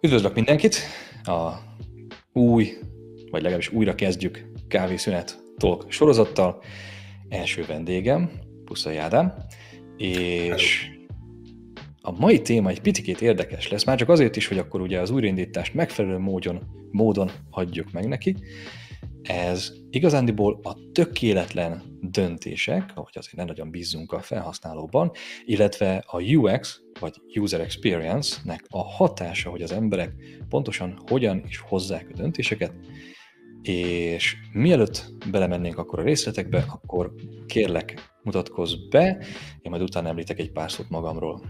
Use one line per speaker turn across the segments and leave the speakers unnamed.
Üdvözlök mindenkit! A új, vagy legalábbis újra kezdjük kávészünet talk sorozattal. Első vendégem, Puszai Ádám, és a mai téma egy picit érdekes lesz, már csak azért is, hogy akkor ugye az újraindítást megfelelő módon, módon adjuk meg neki. Ez igazándiból a tökéletlen döntések, ahogy azért ne nagyon bízzunk a felhasználóban, illetve a UX, vagy User Experience-nek a hatása, hogy az emberek pontosan hogyan is hozzák a döntéseket, és mielőtt belemennénk akkor a részletekbe, akkor kérlek, mutatkozz
be, én majd utána említek egy pár szót magamról.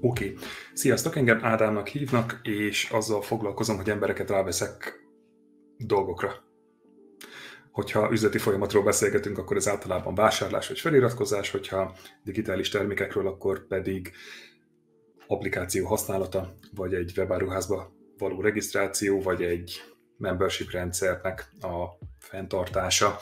Oké. Okay. Sziasztok, engem Ádámnak hívnak, és azzal foglalkozom, hogy embereket ráveszek dolgokra. Hogyha üzleti folyamatról beszélgetünk, akkor ez általában vásárlás vagy feliratkozás, hogyha digitális termékekről, akkor pedig applikáció használata, vagy egy webáruházba való regisztráció, vagy egy membership rendszernek a fenntartása.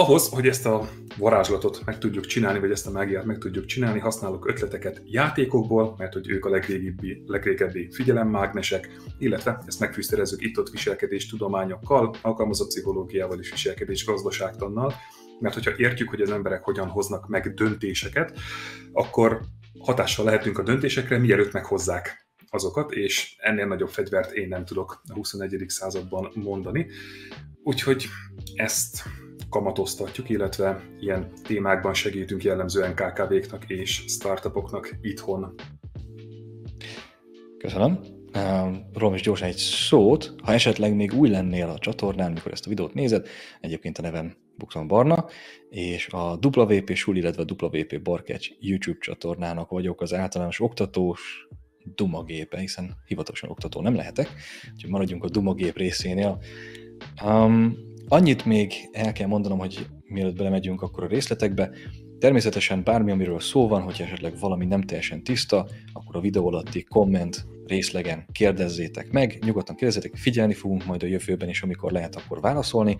Ahhoz, hogy ezt a varázslatot meg tudjuk csinálni, vagy ezt a mágiát meg tudjuk csinálni, használok ötleteket játékokból, mert hogy ők a legrégebbi, legrégebbi figyelemmágnesek, illetve ezt megfűszerezzük itt-ott viselkedéstudományokkal, alkalmazott pszichológiával és viselkedésgazdaságtannal, mert hogyha értjük, hogy az emberek hogyan hoznak meg döntéseket, akkor hatással lehetünk a döntésekre, mielőtt meghozzák azokat, és ennél nagyobb fegyvert én nem tudok a 21. században mondani. Úgyhogy ezt kamatoztatjuk, illetve ilyen témákban segítünk jellemzően KKV-knak és startupoknak itthon.
Köszönöm. Ehm, Róm is gyorsan egy szót, ha esetleg még új lennél a csatornán, mikor ezt a videót nézed, egyébként a nevem Bukton Barna, és a WP Sul, illetve a WP Barkecs YouTube csatornának vagyok az általános oktatós dumagépe, hiszen hivatalosan oktató nem lehetek, úgyhogy maradjunk a dumagép részénél. Um, Annyit még el kell mondanom, hogy mielőtt belemegyünk akkor a részletekbe, természetesen bármi, amiről szó van, hogy esetleg valami nem teljesen tiszta, akkor a videó alatti komment részlegen kérdezzétek meg, nyugodtan kérdezzétek, figyelni fogunk majd a jövőben is, amikor lehet akkor válaszolni,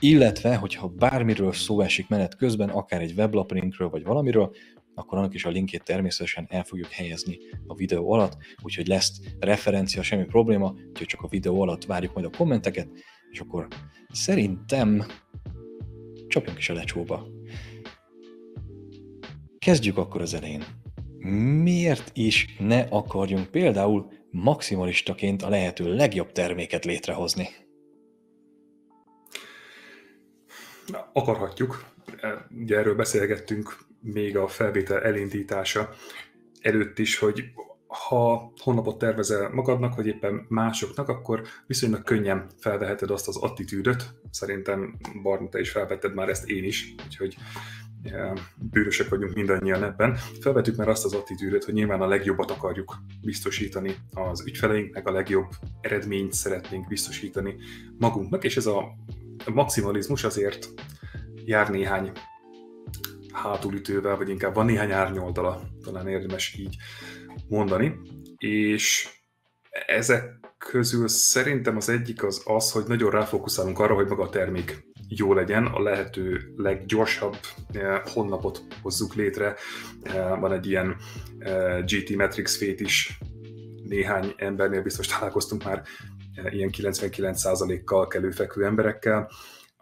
illetve, hogyha bármiről szó esik menet közben, akár egy weblaplinkről vagy valamiről, akkor annak is a linkét természetesen el fogjuk helyezni a videó alatt, úgyhogy lesz referencia, semmi probléma, úgyhogy csak a videó alatt várjuk majd a kommenteket, és akkor szerintem csapjunk is a lecsóba. Kezdjük akkor az elején. Miért is ne akarjunk például maximalistaként a lehető legjobb terméket létrehozni?
Akarhatjuk. E, ugye erről beszélgettünk még a felvétel elindítása előtt is, hogy ha honlapot tervezel magadnak, vagy éppen másoknak, akkor viszonylag könnyen felveheted azt az attitűdöt. Szerintem, Barna, te is felvetted már ezt én is, úgyhogy bűnösök vagyunk mindannyian ebben. Felvetjük már azt az attitűdöt, hogy nyilván a legjobbat akarjuk biztosítani az ügyfeleinknek, a legjobb eredményt szeretnénk biztosítani magunknak, és ez a maximalizmus azért jár néhány hátulütővel, vagy inkább van néhány árnyoldala, talán érdemes így mondani, és ezek közül szerintem az egyik az az, hogy nagyon ráfókuszálunk arra, hogy maga a termék jó legyen, a lehető leggyorsabb eh, honlapot hozzuk létre. Eh, van egy ilyen eh, GT Matrix fét is, néhány embernél biztos találkoztunk már ilyen 99%-kal kelőfekvő emberekkel,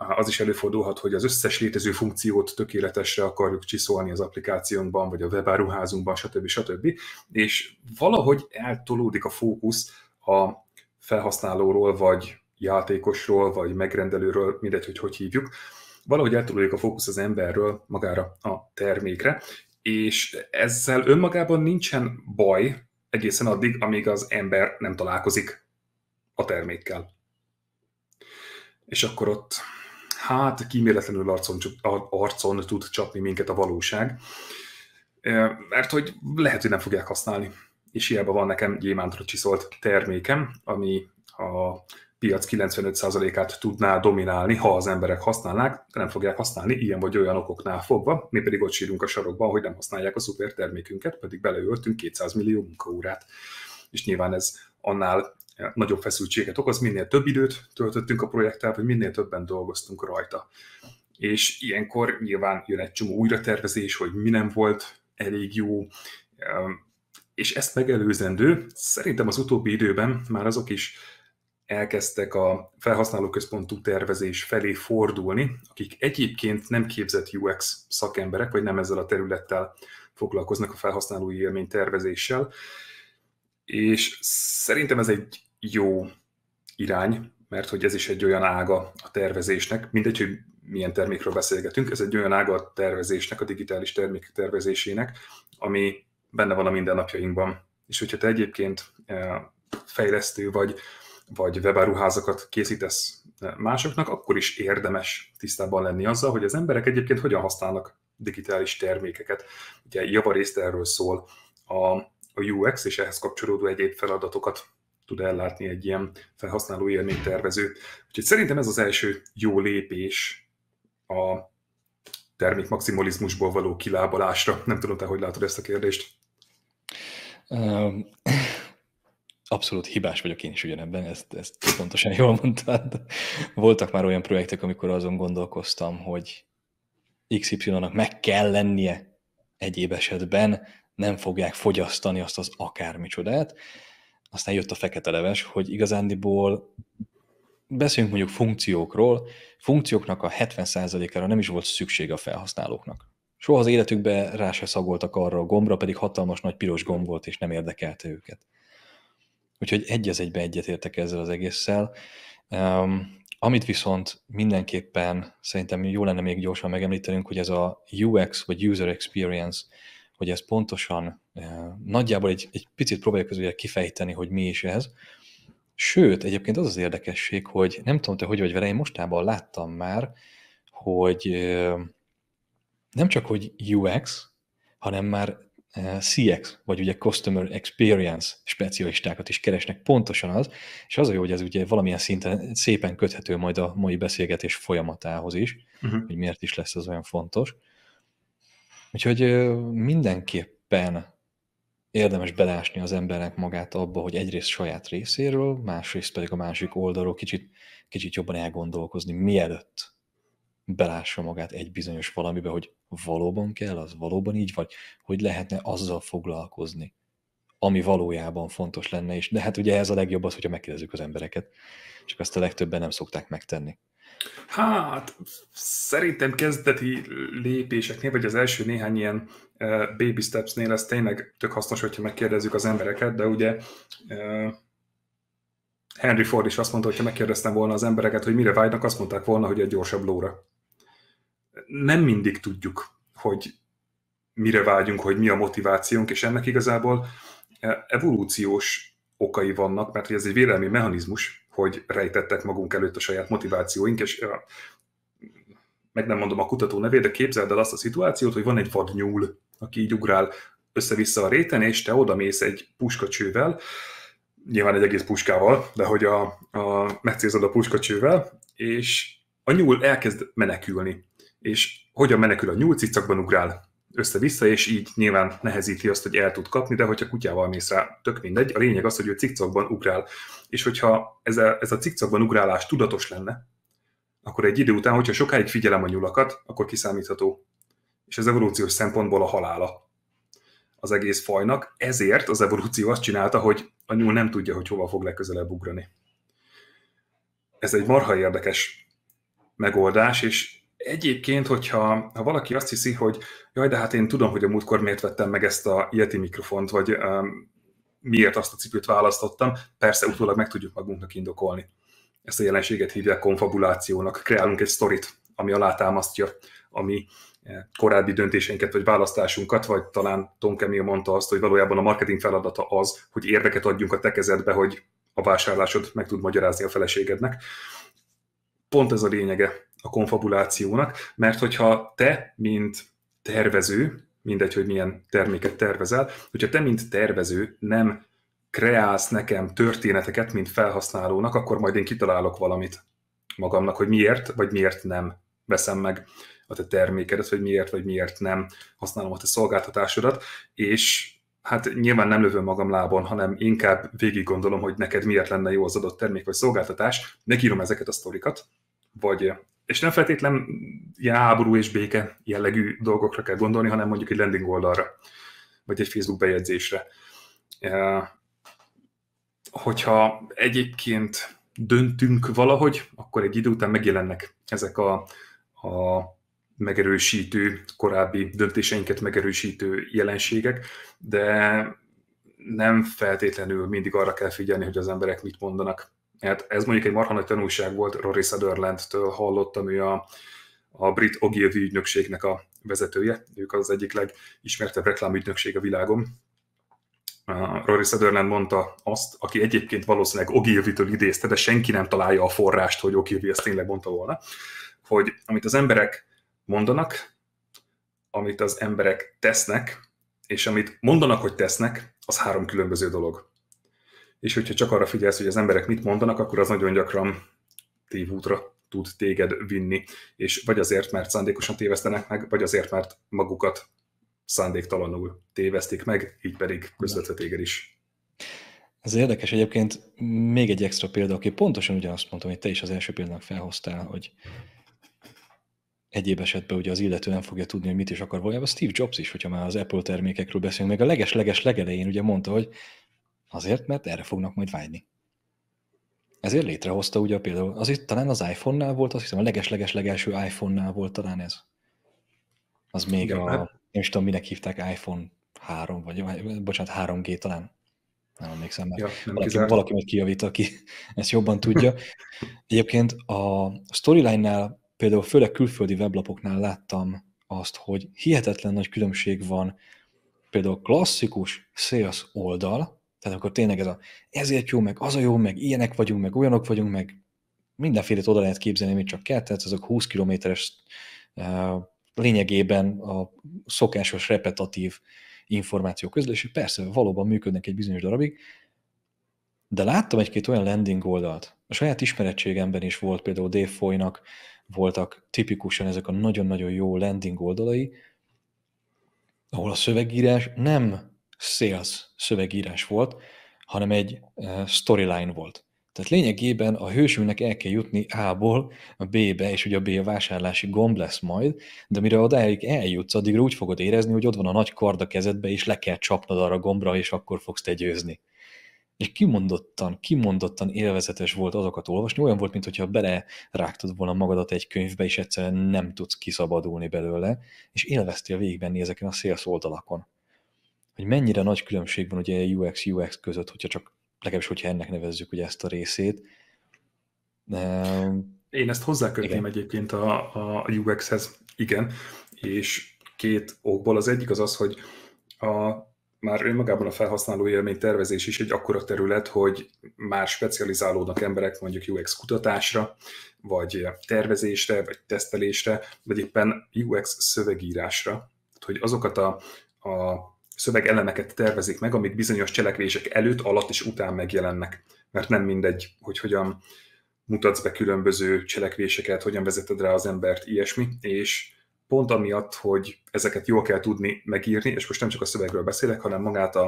az is előfordulhat, hogy az összes létező funkciót tökéletesre akarjuk csiszolni az applikációnkban, vagy a webáruházunkban, stb. stb. És valahogy eltolódik a fókusz a felhasználóról, vagy játékosról, vagy megrendelőről, mindegy, hogy hogy hívjuk, valahogy eltolódik a fókusz az emberről magára a termékre, és ezzel önmagában nincsen baj egészen addig, amíg az ember nem találkozik a termékkel. És akkor ott hát kíméletlenül arcon, arcon tud csapni minket a valóság, mert hogy lehet, hogy nem fogják használni. És hiába van nekem gyémántra csiszolt termékem, ami a piac 95%-át tudná dominálni, ha az emberek használnák, de nem fogják használni, ilyen vagy olyan okoknál fogva. Mi pedig ott sírunk a sarokban, hogy nem használják a szuper termékünket, pedig beleöltünk 200 millió munkaórát. És nyilván ez annál nagyobb feszültséget okoz, minél több időt töltöttünk a projekttel, vagy minél többen dolgoztunk rajta. És ilyenkor nyilván jön egy csomó újratervezés, hogy mi nem volt elég jó, ehm, és ezt megelőzendő, szerintem az utóbbi időben már azok is elkezdtek a felhasználóközpontú tervezés felé fordulni, akik egyébként nem képzett UX szakemberek, vagy nem ezzel a területtel foglalkoznak a felhasználói élmény tervezéssel, és szerintem ez egy jó irány, mert hogy ez is egy olyan ága a tervezésnek, mindegy, hogy milyen termékről beszélgetünk, ez egy olyan ága a tervezésnek, a digitális termék tervezésének, ami benne van a mindennapjainkban. És hogyha te egyébként eh, fejlesztő vagy, vagy webáruházakat készítesz eh, másoknak, akkor is érdemes tisztában lenni azzal, hogy az emberek egyébként hogyan használnak digitális termékeket. Ugye javarészt erről szól a a UX és ehhez kapcsolódó egyéb feladatokat tud ellátni egy ilyen felhasználó élménytervező. Úgyhogy szerintem ez az első jó lépés a termék maximalizmusból való kilábalásra. Nem tudom, te hogy látod ezt a kérdést? Um,
abszolút hibás vagyok én is ugyanebben, ezt, ezt pontosan jól mondtad. Voltak már olyan projektek, amikor azon gondolkoztam, hogy XY-nak meg kell lennie egyéb esetben, nem fogják fogyasztani azt az akármicsodát. Aztán jött a fekete leves, hogy igazándiból beszéljünk mondjuk funkciókról, funkcióknak a 70%-ára nem is volt szükség a felhasználóknak. Soha az életükben rá se szagoltak arra a gombra, pedig hatalmas nagy piros gomb volt, és nem érdekelte őket. Úgyhogy egy az egybe egyetértek ezzel az egésszel. Um, amit viszont mindenképpen szerintem jó lenne még gyorsan megemlítenünk, hogy ez a UX vagy User Experience hogy ez pontosan eh, nagyjából egy, egy picit próbáljuk közül kifejteni, hogy mi is ez. Sőt, egyébként az az érdekesség, hogy nem tudom te, hogy vagy vele, én mostában láttam már, hogy eh, nem csak, hogy UX, hanem már eh, CX, vagy ugye Customer Experience specialistákat is keresnek, pontosan az, és az a jó, hogy ez ugye valamilyen szinten szépen köthető majd a mai beszélgetés folyamatához is, uh-huh. hogy miért is lesz ez olyan fontos. Úgyhogy mindenképpen érdemes belásni az embernek magát abba, hogy egyrészt saját részéről, másrészt pedig a másik oldalról kicsit, kicsit jobban elgondolkozni, mielőtt belássa magát egy bizonyos valamibe, hogy valóban kell, az valóban így, vagy hogy lehetne azzal foglalkozni, ami valójában fontos lenne, és de hát ugye ez a legjobb az, hogyha megkérdezzük az embereket, csak azt a legtöbben nem szokták
megtenni. Hát, szerintem kezdeti lépéseknél, vagy az első néhány ilyen baby stepsnél ez tényleg tök hasznos, hogyha megkérdezzük az embereket, de ugye Henry Ford is azt mondta, hogyha megkérdeztem volna az embereket, hogy mire vágynak, azt mondták volna, hogy egy gyorsabb lóra. Nem mindig tudjuk, hogy mire vágyunk, hogy mi a motivációnk, és ennek igazából evolúciós okai vannak, mert ez egy vélelmi mechanizmus, hogy rejtettek magunk előtt a saját motivációink, és meg nem mondom a kutató nevét, de képzeld el azt a szituációt, hogy van egy vadnyúl, aki így ugrál össze-vissza a réten, és te oda mész egy puskacsővel, nyilván egy egész puskával, de hogy a, a megcélzod a puskacsővel, és a nyúl elkezd menekülni. És hogyan menekül a nyúl? Cicakban ugrál össze-vissza, és így nyilván nehezíti azt, hogy el tud kapni, de hogyha kutyával mész rá, tök mindegy. A lényeg az, hogy ő cikcokban ugrál. És hogyha ez a, ez a cikcokban ugrálás tudatos lenne, akkor egy idő után, hogyha sokáig figyelem a nyulakat, akkor kiszámítható. És ez evolúciós szempontból a halála az egész fajnak. Ezért az evolúció azt csinálta, hogy a nyúl nem tudja, hogy hova fog legközelebb ugrani. Ez egy marha érdekes megoldás, és Egyébként, hogyha ha valaki azt hiszi, hogy jaj, de hát én tudom, hogy a múltkor miért vettem meg ezt a Yeti mikrofont, vagy um, miért azt a cipőt választottam, persze utólag meg tudjuk magunknak indokolni. Ezt a jelenséget hívják konfabulációnak. Kreálunk egy sztorit, ami alátámasztja a mi eh, korábbi döntéseinket, vagy választásunkat, vagy talán Tom Camille mondta azt, hogy valójában a marketing feladata az, hogy érdeket adjunk a kezedbe, hogy a vásárlásod meg tud magyarázni a feleségednek. Pont ez a lényege a konfabulációnak, mert hogyha te, mint tervező, mindegy, hogy milyen terméket tervezel, hogyha te, mint tervező nem kreálsz nekem történeteket, mint felhasználónak, akkor majd én kitalálok valamit magamnak, hogy miért, vagy miért nem veszem meg a te termékedet, vagy miért, vagy miért nem használom a te szolgáltatásodat, és hát nyilván nem lövöm magam lábon, hanem inkább végig gondolom, hogy neked miért lenne jó az adott termék vagy szolgáltatás, megírom ezeket a sztorikat, vagy és nem feltétlen ilyen háború és béke jellegű dolgokra kell gondolni, hanem mondjuk egy landing oldalra, vagy egy Facebook bejegyzésre. Hogyha egyébként döntünk valahogy, akkor egy idő után megjelennek ezek a, a megerősítő, korábbi döntéseinket megerősítő jelenségek, de nem feltétlenül mindig arra kell figyelni, hogy az emberek mit mondanak Hát ez mondjuk egy marha nagy tanulság volt, Rory Sutherland-től hallottam, ő a, a brit Ogilvy ügynökségnek a vezetője, ők az egyik legismertebb reklámügynökség a világon. Rory Sutherland mondta azt, aki egyébként valószínűleg Ogilvy-től idézte, de senki nem találja a forrást, hogy Ogilvy ezt tényleg mondta volna, hogy amit az emberek mondanak, amit az emberek tesznek, és amit mondanak, hogy tesznek, az három különböző dolog és hogyha csak arra figyelsz, hogy az emberek mit mondanak, akkor az nagyon gyakran tévútra tud téged vinni, és vagy azért, mert szándékosan tévesztenek meg, vagy azért, mert magukat szándéktalanul tévesztik meg, így pedig közvetve téged is.
Ez érdekes egyébként, még egy extra példa, aki pontosan ugyanazt mondtam, hogy te is az első példának felhoztál, hogy egyéb esetben ugye az illető nem fogja tudni, hogy mit is akar valójában. Steve Jobs is, hogyha már az Apple termékekről beszélünk, meg a leges-leges legelején ugye mondta, hogy Azért, mert erre fognak majd vágyni. Ezért létrehozta ugye például, az itt talán az iPhone-nál volt, azt hiszem a legesleges legelső iPhone-nál volt talán ez. Az még Igen, a, hát- nem is tudom minek hívták, iPhone 3, vagy bocsánat, 3G talán. Nem emlékszem mert Ja, nem valaki, valaki majd kijavít, aki ezt jobban tudja. Egyébként a Storyline-nál, például főleg külföldi weblapoknál láttam azt, hogy hihetetlen nagy különbség van például klasszikus sales oldal, tehát akkor tényleg ez a ezért jó, meg az a jó, meg ilyenek vagyunk, meg olyanok vagyunk, meg mindenfélét oda lehet képzelni, amit csak kell, tehát azok 20 kilométeres eh, lényegében a szokásos, repetatív információ közlési, persze valóban működnek egy bizonyos darabig, de láttam egy-két olyan landing oldalt, a saját ismerettségemben is volt például Dave Foynak, voltak tipikusan ezek a nagyon-nagyon jó landing oldalai, ahol a szövegírás nem sales szövegírás volt, hanem egy eh, storyline volt. Tehát lényegében a hősünknek el kell jutni A-ból a B-be, és ugye a B a vásárlási gomb lesz majd, de mire odáig eljutsz, addigra úgy fogod érezni, hogy ott van a nagy kard a kezedbe, és le kell csapnod arra a gombra, és akkor fogsz te győzni. És kimondottan, kimondottan élvezetes volt azokat olvasni, olyan volt, mintha bele rágtad volna magadat egy könyvbe, és egyszerűen nem tudsz kiszabadulni belőle, és élveztél végigmenni ezeken a szélsz oldalakon hogy mennyire nagy különbség van ugye UX, UX között, hogyha csak, legalábbis hogyha ennek nevezzük ugye ezt a részét. Ehm,
Én ezt hozzákötném igen. egyébként a, a UX-hez, igen, és két okból. Az egyik az az, hogy a, már önmagában a felhasználó élmény tervezés is egy akkora terület, hogy már specializálódnak emberek mondjuk UX kutatásra, vagy tervezésre, vagy tesztelésre, vagy éppen UX szövegírásra. Tehát, hogy azokat a, a szövegelemeket tervezik meg, amik bizonyos cselekvések előtt, alatt és után megjelennek. Mert nem mindegy, hogy hogyan mutatsz be különböző cselekvéseket, hogyan vezeted rá az embert, ilyesmi, és pont amiatt, hogy ezeket jól kell tudni megírni, és most nem csak a szövegről beszélek, hanem magát a,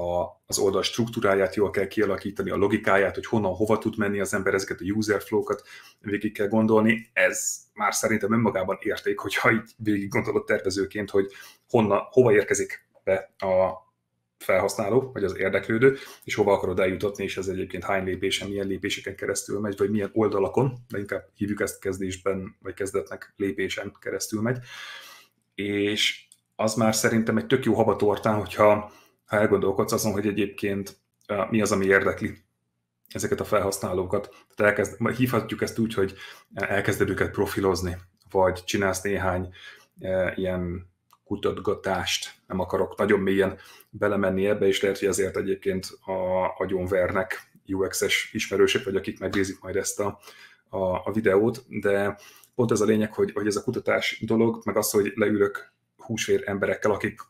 a, az oldal struktúráját jól kell kialakítani, a logikáját, hogy honnan, hova tud menni az ember, ezeket a user flow-kat végig kell gondolni. Ez már szerintem önmagában érték, hogyha így végig gondolod tervezőként, hogy honnan, hova érkezik be a felhasználó, vagy az érdeklődő, és hova akarod eljutatni, és ez egyébként hány lépésen, milyen lépéseken keresztül megy, vagy milyen oldalakon, de inkább hívjuk ezt kezdésben, vagy kezdetnek lépésen keresztül megy. És az már szerintem egy tök jó habatortán, hogyha ha elgondolkodsz azon, hogy egyébként mi az, ami érdekli ezeket a felhasználókat. Tehát elkezd, hívhatjuk ezt úgy, hogy elkezded őket profilozni, vagy csinálsz néhány ilyen kutatgatást. Nem akarok nagyon mélyen belemenni ebbe, és lehet, hogy ezért egyébként a agyonvernek UX-es ismerősök, vagy akik megnézik majd ezt a, a, a videót, de pont ez a lényeg, hogy, hogy ez a kutatás dolog, meg az, hogy leülök húsvér emberekkel, akik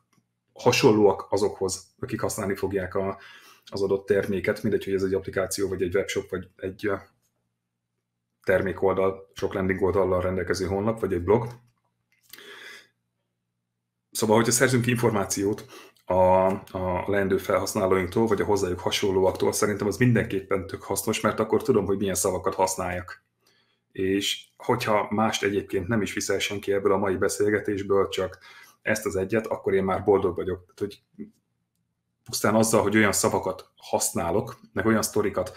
hasonlóak azokhoz, akik használni fogják a, az adott terméket, mindegy, hogy ez egy applikáció, vagy egy webshop, vagy egy termékoldal, sok landing oldallal rendelkező honlap, vagy egy blog, Szóval, hogyha szerzünk információt a, a leendő felhasználóinktól, vagy a hozzájuk hasonlóaktól, szerintem az mindenképpen tök hasznos, mert akkor tudom, hogy milyen szavakat használjak. És hogyha mást egyébként nem is viszel senki ebből a mai beszélgetésből, csak ezt az egyet, akkor én már boldog vagyok. Tehát, hogy pusztán azzal, hogy olyan szavakat használok, meg olyan sztorikat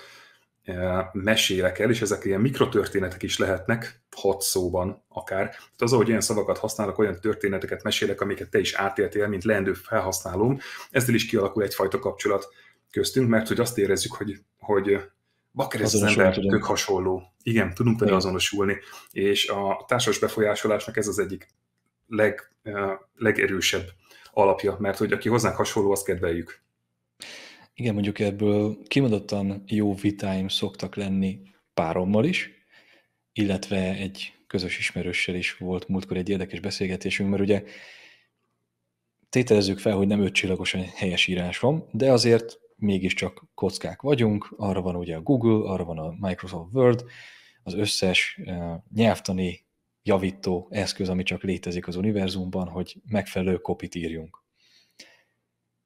mesélek el, és ezek ilyen mikrotörténetek is lehetnek, hat szóban akár. Tehát az, hogy olyan szavakat használok, olyan történeteket mesélek, amiket te is átéltél, mint leendő felhasználóm, ezzel is kialakul egyfajta kapcsolat köztünk, mert hogy azt érezzük, hogy, hogy bakker ez az ember tök hasonló. Igen, tudunk vele azonosulni, és a társas befolyásolásnak ez az egyik leg, legerősebb alapja, mert hogy aki hozzánk hasonló, azt kedveljük. Igen, mondjuk
ebből kimondottan jó vitáim szoktak lenni párommal is, illetve egy közös ismerőssel is volt múltkor egy érdekes beszélgetésünk, mert ugye tételezzük fel, hogy nem ötcsillagos helyes írás van, de azért mégiscsak kockák vagyunk, arra van ugye a Google, arra van a Microsoft Word, az összes eh, nyelvtani javító eszköz, ami csak létezik az univerzumban, hogy megfelelő kopit írjunk.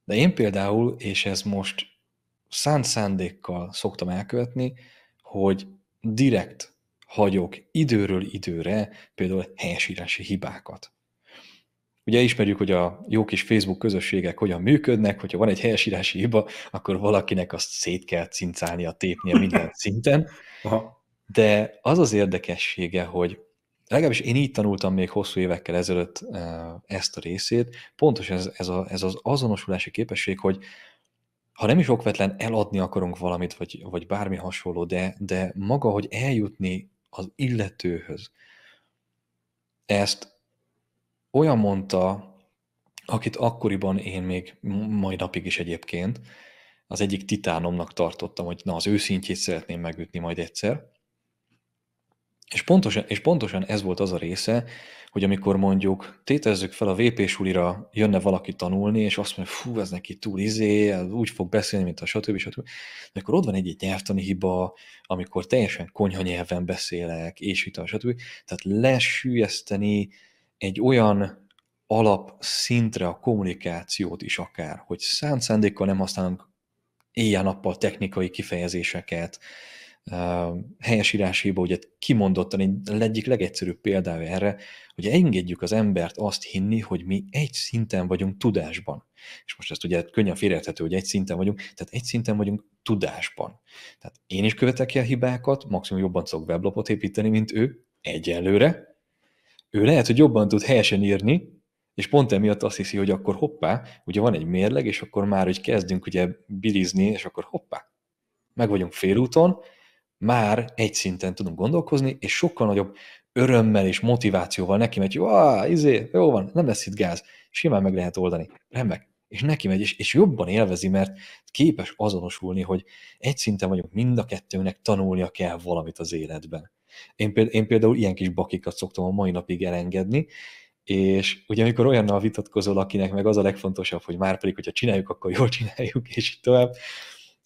De én például, és ez most szánt szándékkal szoktam elkövetni, hogy direkt hagyok időről időre például helyesírási hibákat. Ugye ismerjük, hogy a jó kis Facebook közösségek hogyan működnek, hogyha van egy helyesírási hiba, akkor valakinek azt szét kell cincálnia, tépnie minden szinten. De az az érdekessége, hogy legalábbis én így tanultam még hosszú évekkel ezelőtt eh, ezt a részét, pontos ez, ez, a, ez az azonosulási képesség, hogy ha nem is okvetlen eladni akarunk valamit, vagy, vagy bármi hasonló, de, de maga, hogy eljutni az illetőhöz, ezt olyan mondta, akit akkoriban én még mai napig is egyébként, az egyik titánomnak tartottam, hogy na az őszintjét szeretném megütni majd egyszer, és pontosan, és pontosan ez volt az a része, hogy amikor mondjuk tétezzük fel a VP sulira, jönne valaki tanulni, és azt mondja, fú, ez neki túl izé, úgy fog beszélni, mint a stb. stb. De akkor ott van egy, egy nyelvtani hiba, amikor teljesen konyha nyelven beszélek, és itt a stb. Tehát lesülyeszteni egy olyan alap szintre a kommunikációt is akár, hogy szánt szándékkal nem használunk éjjel-nappal technikai kifejezéseket, uh, hogy ugye kimondottan egy egyik legegyszerűbb példája erre, hogy engedjük az embert azt hinni, hogy mi egy szinten vagyunk tudásban. És most ezt ugye könnyen félrethető, hogy egy szinten vagyunk, tehát egy szinten vagyunk tudásban. Tehát én is követek el hibákat, maximum jobban szok weblapot építeni, mint ő, egyelőre. Ő lehet, hogy jobban tud helyesen írni, és pont emiatt azt hiszi, hogy akkor hoppá, ugye van egy mérleg, és akkor már hogy kezdünk ugye bilizni, és akkor hoppá, meg vagyunk félúton, már egy szinten tudunk gondolkozni, és sokkal nagyobb örömmel és motivációval neki megy, hogy izé, jó van, nem lesz itt gáz, simán meg lehet oldani. Remek. És neki megy, és, és jobban élvezi, mert képes azonosulni, hogy egy szinten vagyunk, mind a kettőnek tanulnia kell valamit az életben. Én például, én például ilyen kis bakikat szoktam a mai napig elengedni, és ugye amikor olyannal vitatkozol, akinek meg az a legfontosabb, hogy már pedig, hogyha csináljuk, akkor jól csináljuk, és így tovább.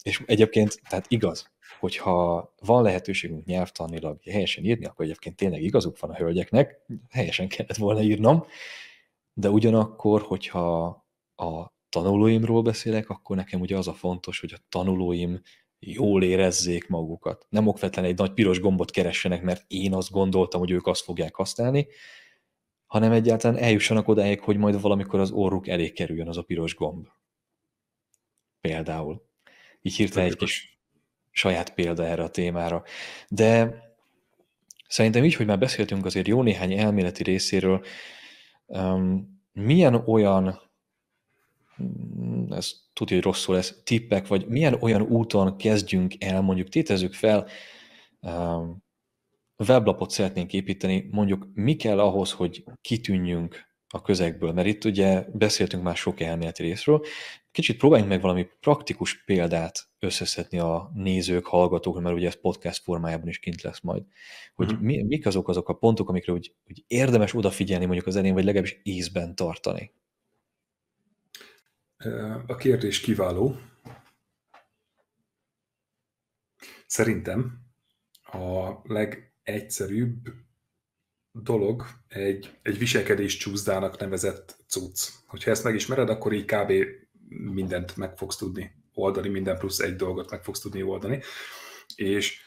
És egyébként, tehát igaz, hogyha van lehetőségünk nyelvtanilag helyesen írni, akkor egyébként tényleg igazuk van a hölgyeknek, helyesen kellett volna írnom, de ugyanakkor, hogyha a tanulóimról beszélek, akkor nekem ugye az a fontos, hogy a tanulóim jól érezzék magukat. Nem okvetlen egy nagy piros gombot keressenek, mert én azt gondoltam, hogy ők azt fogják használni, hanem egyáltalán eljussanak odáig, hogy majd valamikor az orruk elé kerüljön az a piros gomb. Például. Így hirtelen egy kis saját példa erre a témára. De szerintem így, hogy már beszéltünk azért jó néhány elméleti részéről, um, milyen olyan, mm, ez tudja, hogy rosszul lesz, tippek, vagy milyen olyan úton kezdjünk el, mondjuk tétezzük fel, um, weblapot szeretnénk építeni, mondjuk mi kell ahhoz, hogy kitűnjünk a közegből, mert itt ugye beszéltünk már sok elméleti részről, kicsit próbáljunk meg valami praktikus példát összeszedni a nézők, hallgatók, mert ugye ez podcast formájában is kint lesz majd, hogy mm. mi, mik azok azok a pontok, amikre úgy, úgy érdemes odafigyelni mondjuk az elén, vagy legalábbis ízben tartani.
A kérdés kiváló. Szerintem a legegyszerűbb dolog egy, egy viselkedés csúszdának nevezett cucc. Hogyha ezt megismered, akkor így kb mindent meg fogsz tudni oldani, minden plusz egy dolgot meg fogsz tudni oldani. És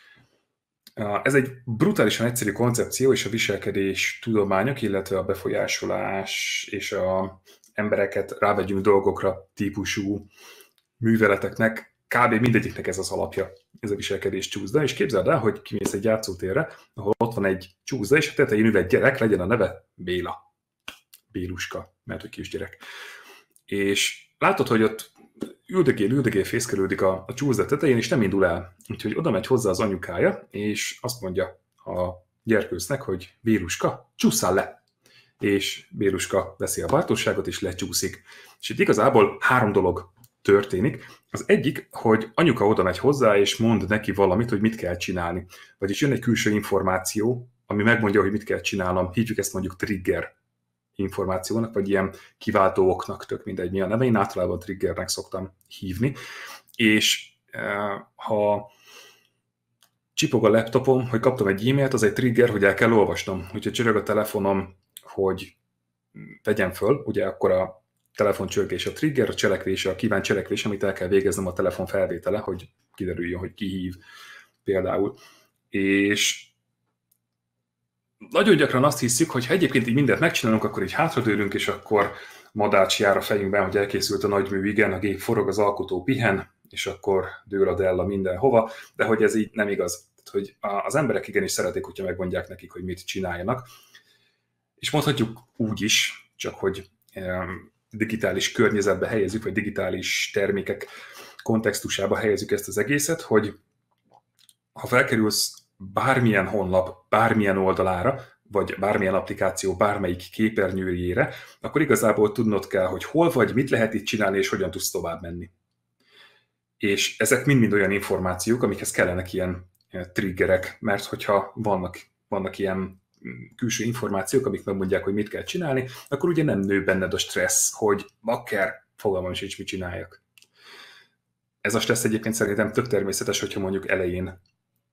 ez egy brutálisan egyszerű koncepció, és a viselkedés tudományok, illetve a befolyásolás és a embereket rávegyünk dolgokra típusú műveleteknek, kb. mindegyiknek ez az alapja, ez a viselkedés csúszda, és képzeld el, hogy kimész egy játszótérre, ahol ott van egy csúszda, és a tetején ül egy gyerek, legyen a neve Béla. Béluska, mert hogy kisgyerek. És látod, hogy ott üldögél, üldögél, fészkelődik a, a csúszda tetején, és nem indul el. Úgyhogy oda megy hozzá az anyukája, és azt mondja a gyerkőznek, hogy Béruska, csúszál le! És Béruska veszi a bátorságot, és lecsúszik. És itt igazából három dolog történik. Az egyik, hogy anyuka oda megy hozzá, és mond neki valamit, hogy mit kell csinálni. Vagyis jön egy külső információ, ami megmondja, hogy mit kell csinálnom. Hívjuk ezt mondjuk trigger információnak, vagy ilyen kiváltóoknak, tök mindegy mi a neve, én általában triggernek szoktam hívni, és e, ha csipog a laptopom, hogy kaptam egy e-mailt, az egy trigger, hogy el kell olvasnom. Hogyha csörög a telefonom, hogy vegyem föl, ugye akkor a telefon telefoncsörgés a trigger, a cselekvése, a kíván cselekvés, amit el kell végeznem a telefon felvétele, hogy kiderüljön, hogy ki hív például. És nagyon gyakran azt hiszik, hogy ha egyébként így mindent megcsinálunk, akkor így hátradőlünk, és akkor madács jár a fejünkben, hogy elkészült a nagymű, igen, a gép forog, az alkotó pihen, és akkor dől a della mindenhova, de hogy ez így nem igaz. Tehát, hogy az emberek igenis szeretik, hogyha megmondják nekik, hogy mit csináljanak. És mondhatjuk úgy is, csak hogy digitális környezetbe helyezzük, vagy digitális termékek kontextusába helyezzük ezt az egészet, hogy ha felkerülsz bármilyen honlap, bármilyen oldalára, vagy bármilyen applikáció bármelyik képernyőjére, akkor igazából tudnod kell, hogy hol vagy, mit lehet itt csinálni, és hogyan tudsz tovább menni. És ezek mind-mind olyan információk, amikhez kellenek ilyen triggerek, mert hogyha vannak, vannak ilyen mm, külső információk, amik megmondják, hogy mit kell csinálni, akkor ugye nem nő benned a stressz, hogy akár fogalmam sincs, mit csináljak. Ez a stressz egyébként szerintem tök természetes, hogyha mondjuk elején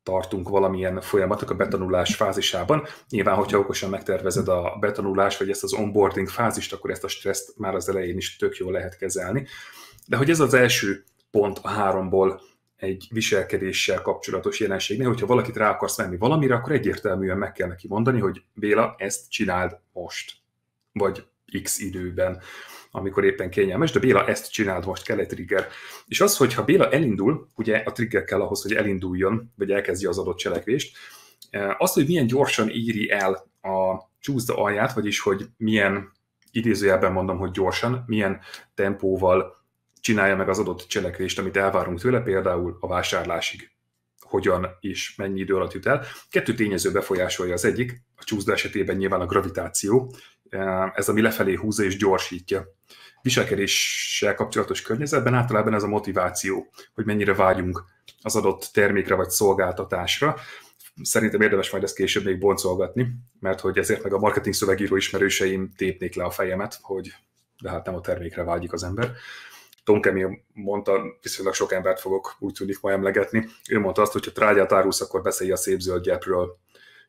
tartunk valamilyen folyamatok a betanulás fázisában. Nyilván, hogyha okosan megtervezed a betanulás, vagy ezt az onboarding fázist, akkor ezt a stresszt már az elején is tök jól lehet kezelni. De hogy ez az első pont a háromból egy viselkedéssel kapcsolatos jelenség, hogyha valakit rá akarsz venni valamire, akkor egyértelműen meg kell neki mondani, hogy Béla, ezt csináld most, vagy x időben amikor éppen kényelmes, de Béla ezt csináld most, kell egy trigger. És az, hogyha Béla elindul, ugye a trigger kell ahhoz, hogy elinduljon, vagy elkezdje az adott cselekvést, eh, az, hogy milyen gyorsan íri el a csúszda alját, vagyis hogy milyen, idézőjelben mondom, hogy gyorsan, milyen tempóval csinálja meg az adott cselekvést, amit elvárunk tőle, például a vásárlásig hogyan és mennyi idő alatt jut el. Kettő tényező befolyásolja az egyik, a csúszda esetében nyilván a gravitáció, ez a mi lefelé húzza és gyorsítja. Viselkedéssel kapcsolatos környezetben általában ez a motiváció, hogy mennyire vágyunk az adott termékre vagy szolgáltatásra. Szerintem érdemes majd ezt később még boncolgatni, mert hogy ezért meg a marketing szövegíró ismerőseim tépnék le a fejemet, hogy de hát nem a termékre vágyik az ember. Tom Kemi mondta, viszonylag sok embert fogok úgy tűnik ma emlegetni, ő mondta azt, hogy ha trágyát árulsz, akkor beszélj a szép zöld gyepről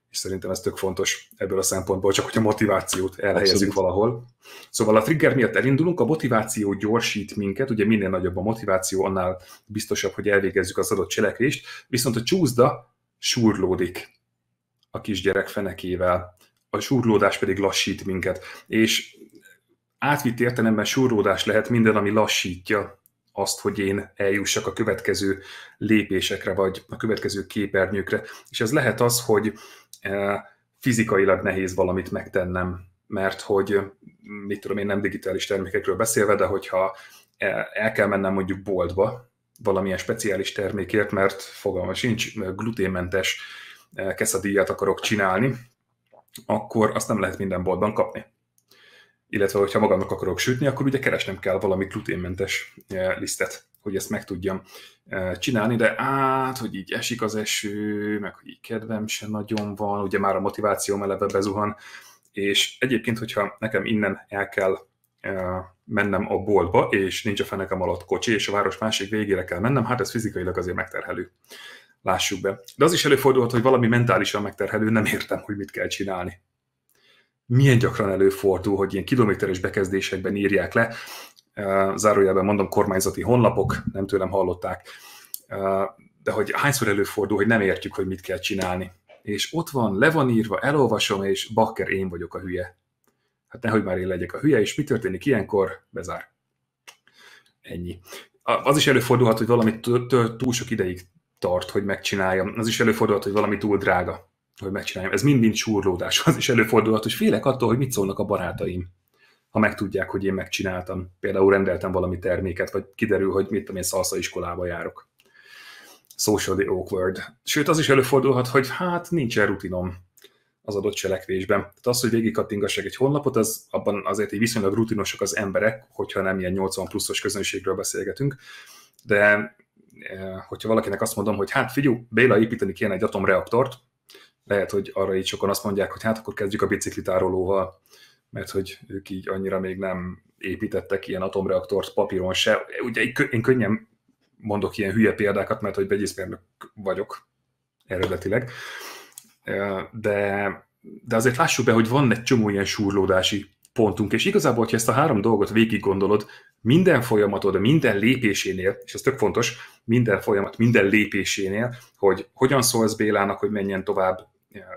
és szerintem ez tök fontos ebből a szempontból, csak hogy a motivációt elhelyezzük valahol. Szóval a trigger miatt elindulunk, a motiváció gyorsít minket, ugye minél nagyobb a motiváció, annál biztosabb, hogy elvégezzük az adott cselekvést, viszont a csúszda súrlódik a kisgyerek fenekével, a súrlódás pedig lassít minket, és átvitt értelemben súrlódás lehet minden, ami lassítja azt, hogy én eljussak a következő lépésekre, vagy a következő képernyőkre. És ez lehet az, hogy fizikailag nehéz valamit megtennem, mert hogy, mit tudom én, nem digitális termékekről beszélve, de hogyha el kell mennem mondjuk boltba valamilyen speciális termékért, mert fogalma sincs, gluténmentes keszadíjat akarok csinálni, akkor azt nem lehet minden boltban kapni. Illetve, hogyha magamnak akarok sütni, akkor ugye keresnem kell valami gluténmentes lisztet hogy ezt meg tudjam eh, csinálni, de át, hogy így esik az eső, meg hogy így kedvem se nagyon van, ugye már a motivációm eleve bezuhan, és egyébként, hogyha nekem innen el kell eh, mennem a boltba, és nincs a fenekem alatt kocsi, és a város másik végére kell mennem, hát ez fizikailag azért megterhelő. Lássuk be. De az is előfordulhat, hogy valami mentálisan megterhelő, nem értem, hogy mit kell csinálni milyen gyakran előfordul, hogy ilyen kilométeres bekezdésekben írják le, zárójelben mondom, kormányzati honlapok, nem tőlem hallották, de hogy hányszor előfordul, hogy nem értjük, hogy mit kell csinálni. És ott van, le van írva, elolvasom, és bakker, én vagyok a hülye. Hát nehogy már én legyek a hülye, és mi történik ilyenkor? Bezár. Ennyi. Az is előfordulhat, hogy valami túl sok ideig tart, hogy megcsináljam. Az is előfordulhat, hogy valami túl drága, hogy megcsináljam. Ez mind-mind súrlódás. Az is előfordulhat, hogy félek attól, hogy mit szólnak a barátaim ha megtudják, hogy én megcsináltam. Például rendeltem valami terméket, vagy kiderül, hogy mit tudom én, szalsza iskolába járok. Socially awkward. Sőt, az is előfordulhat, hogy hát nincsen rutinom az adott cselekvésben. Tehát az, hogy végig kattingassak egy honlapot, az abban azért így viszonylag rutinosak az emberek, hogyha nem ilyen 80 pluszos közönségről beszélgetünk, de eh, hogyha valakinek azt mondom, hogy hát figyú, Béla építeni kéne egy atomreaktort, lehet, hogy arra így sokan azt mondják, hogy hát akkor kezdjük a biciklitárolóval, mert hogy ők így annyira még nem építettek ilyen atomreaktort papíron se. Ugye én könnyen mondok ilyen hülye példákat, mert hogy vegyészmérnök vagyok eredetileg, de, de azért lássuk be, hogy van egy csomó ilyen súrlódási pontunk, és igazából, hogyha ezt a három dolgot végig gondolod, minden folyamatod, minden lépésénél, és ez tök fontos, minden folyamat, minden lépésénél, hogy hogyan szólsz Bélának, hogy menjen tovább,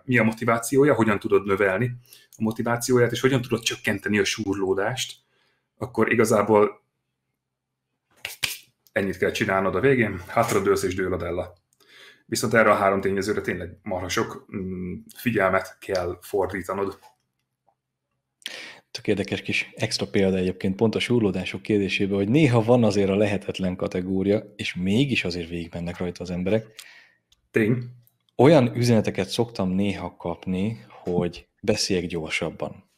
mi a motivációja, hogyan tudod növelni a motivációját, és hogyan tudod csökkenteni a súrlódást, akkor igazából ennyit kell csinálnod a végén, dőlsz és dől a della. Viszont erre a három tényezőre tényleg marha sok mm, figyelmet kell fordítanod.
Tök érdekes kis extra példa egyébként pont a súrlódások kérdésében, hogy néha van azért a lehetetlen kategória, és mégis azért végigmennek rajta az emberek. Tény olyan üzeneteket szoktam néha kapni, hogy beszéljek gyorsabban,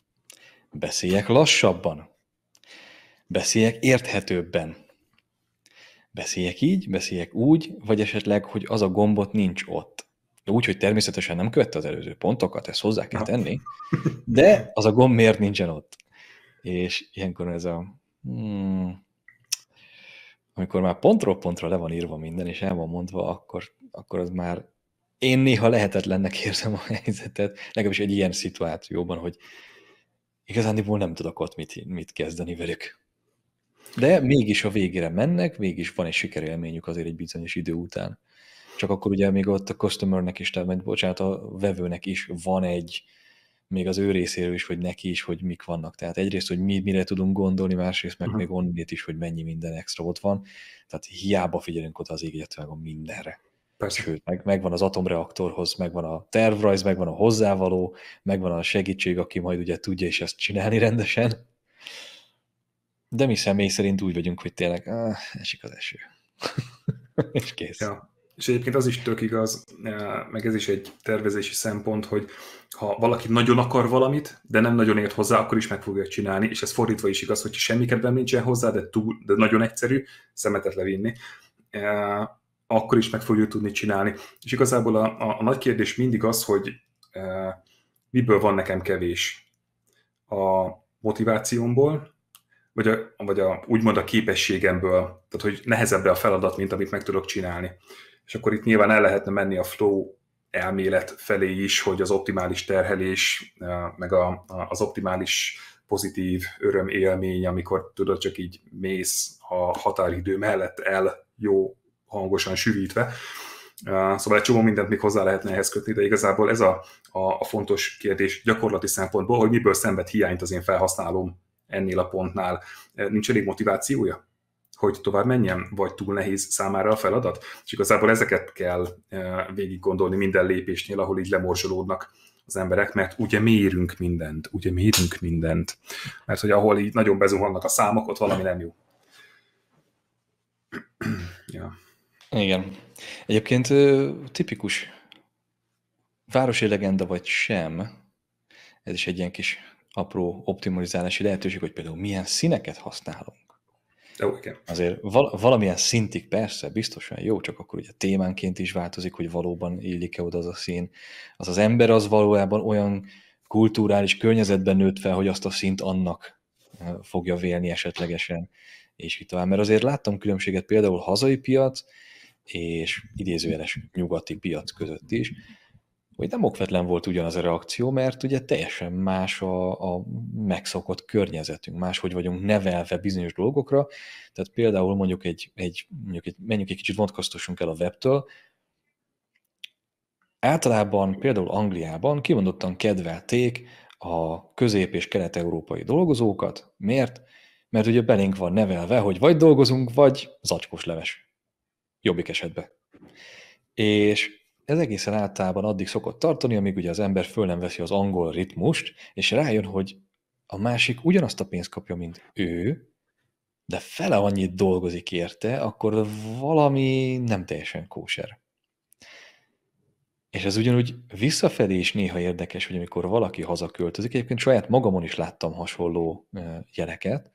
beszéljek lassabban, beszéljek érthetőbben, beszéljek így, beszéljek úgy, vagy esetleg, hogy az a gombot nincs ott. Úgy, hogy természetesen nem követte az előző pontokat, ezt hozzá kell tenni, de az a gomb miért nincsen ott? És ilyenkor ez a... Hmm, amikor már pontról pontra le van írva minden, és el van mondva, akkor, akkor az már én néha lehetetlennek érzem a helyzetet, legalábbis egy ilyen szituációban, hogy igazándiból nem tudok ott mit, mit kezdeni velük. De mégis a végére mennek, mégis van egy sikerélményük azért egy bizonyos idő után. Csak akkor ugye még ott a customernek is, tehát bocsánat, a vevőnek is van egy, még az ő részéről is, hogy neki is, hogy mik vannak. Tehát egyrészt, hogy mi mire tudunk gondolni, másrészt meg uh-huh. még onnét is, hogy mennyi minden extra ott van. Tehát hiába figyelünk oda az égetőágon mindenre. Persze. Sőt, meg, megvan az atomreaktorhoz, megvan a tervrajz, megvan a hozzávaló, megvan a segítség, aki majd ugye tudja is ezt csinálni rendesen. De mi személy szerint úgy vagyunk, hogy tényleg áh, esik az eső. és
kész. Ja. És egyébként az is tök igaz, meg ez is egy tervezési szempont, hogy ha valaki nagyon akar valamit, de nem nagyon ért hozzá, akkor is meg fogja csinálni, és ez fordítva is igaz, hogy semmi kedvem nincsen hozzá, de, túl, de nagyon egyszerű, szemetet levinni akkor is meg fogjuk tudni csinálni. És igazából a, a, a nagy kérdés mindig az, hogy e, miből van nekem kevés. A motivációmból, vagy, a, vagy a, úgymond a képességemből, tehát hogy nehezebb a feladat, mint amit meg tudok csinálni. És akkor itt nyilván el lehetne menni a flow elmélet felé is, hogy az optimális terhelés, e, meg a, a, az optimális pozitív öröm élmény, amikor tudod, csak így mész a határidő mellett el jó hangosan sűrítve. Szóval egy csomó mindent még hozzá lehetne ehhez kötni, de igazából ez a, a, a fontos kérdés gyakorlati szempontból, hogy miből szenved hiányt az én felhasználom ennél a pontnál. Nincs elég motivációja, hogy tovább menjen, vagy túl nehéz számára a feladat? És igazából ezeket kell végig gondolni minden lépésnél, ahol így lemorzsolódnak az emberek, mert ugye mérünk mindent, ugye mérünk mindent. Mert hogy ahol így nagyon bezuhannak a számok, ott valami nem jó. ja. Igen.
Egyébként tipikus városi legenda vagy sem, ez is egy ilyen kis apró optimalizálási lehetőség, hogy például milyen színeket használunk. Ó, igen. Azért val- valamilyen szintig persze, biztosan jó, csak akkor ugye témánként is változik, hogy valóban illik-e oda az a szín. Az az ember az valójában olyan kulturális környezetben nőtt fel, hogy azt a szint annak fogja vélni esetlegesen, és így tovább. Mert azért láttam különbséget például hazai piac és idézőjeles nyugati piac között is, hogy nem okvetlen volt ugyanaz a reakció, mert ugye teljesen más a, a megszokott környezetünk, máshogy vagyunk nevelve bizonyos dolgokra, tehát például mondjuk egy, egy, mondjuk egy menjünk egy kicsit vonatkoztassunk el a webtől, általában például Angliában kimondottan kedvelték a közép- és kelet-európai dolgozókat. Miért? Mert ugye belénk van nevelve, hogy vagy dolgozunk, vagy zacskos leves jobbik esetben. És ez egészen általában addig szokott tartani, amíg ugye az ember föl nem veszi az angol ritmust, és rájön, hogy a másik ugyanazt a pénzt kapja, mint ő, de fele annyit dolgozik érte, akkor valami nem teljesen kóser. És ez ugyanúgy visszafelé is néha érdekes, hogy amikor valaki hazaköltözik, egyébként saját magamon is láttam hasonló jeleket,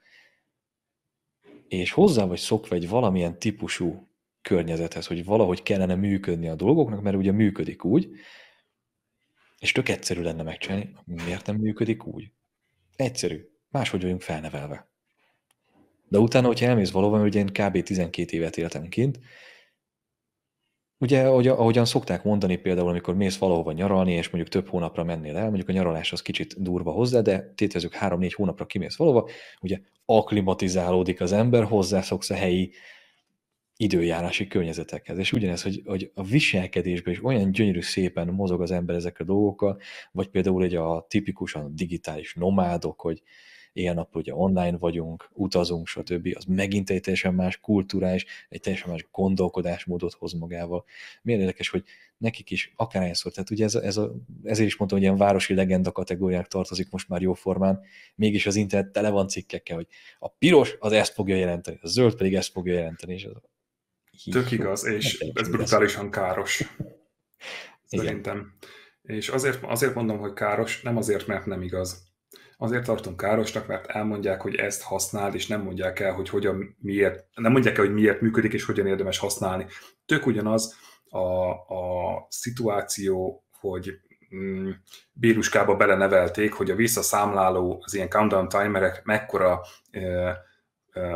és hozzá vagy szokva egy valamilyen típusú környezethez, hogy valahogy kellene működni a dolgoknak, mert ugye működik úgy, és tök egyszerű lenne megcsinálni, miért nem működik úgy? Egyszerű. Máshogy vagyunk felnevelve. De utána, hogyha elmész valóban, ugye én kb. 12 évet éltem kint, Ugye, ahogyan szokták mondani például, amikor mész valahova nyaralni, és mondjuk több hónapra mennél el, mondjuk a nyaralás az kicsit durva hozzá, de tétezzük három-négy hónapra kimész valahova, ugye aklimatizálódik az ember, hozzászoksz a helyi időjárási környezetekhez. És ugyanez, hogy, hogy a viselkedésben is olyan gyönyörű szépen mozog az ember ezekre a dolgokkal, vagy például egy a tipikusan digitális nomádok, hogy ilyen nap ugye online vagyunk, utazunk, stb. Az megint egy teljesen más kulturális, egy teljesen más gondolkodásmódot hoz magával. Milyen érdekes, hogy nekik is akárhányszor, tehát ugye ez, ez a, ezért is mondtam, hogy ilyen városi legenda kategóriák tartozik most már jó formán, mégis az internet tele van cikkekkel, hogy a
piros az ezt fogja jelenteni, a zöld pedig ezt fogja jelenteni, és az Tök igaz, és ez brutálisan káros. Szerintem. És azért, azért mondom, hogy káros, nem azért, mert nem igaz. Azért tartom károsnak, mert elmondják, hogy ezt használd, és nem mondják el, hogy hogyan, miért, nem mondják el, hogy miért működik, és hogyan érdemes használni. Tök ugyanaz a, a szituáció, hogy mm, bíruskába belenevelték, hogy a visszaszámláló, az ilyen countdown timerek mekkora e, e,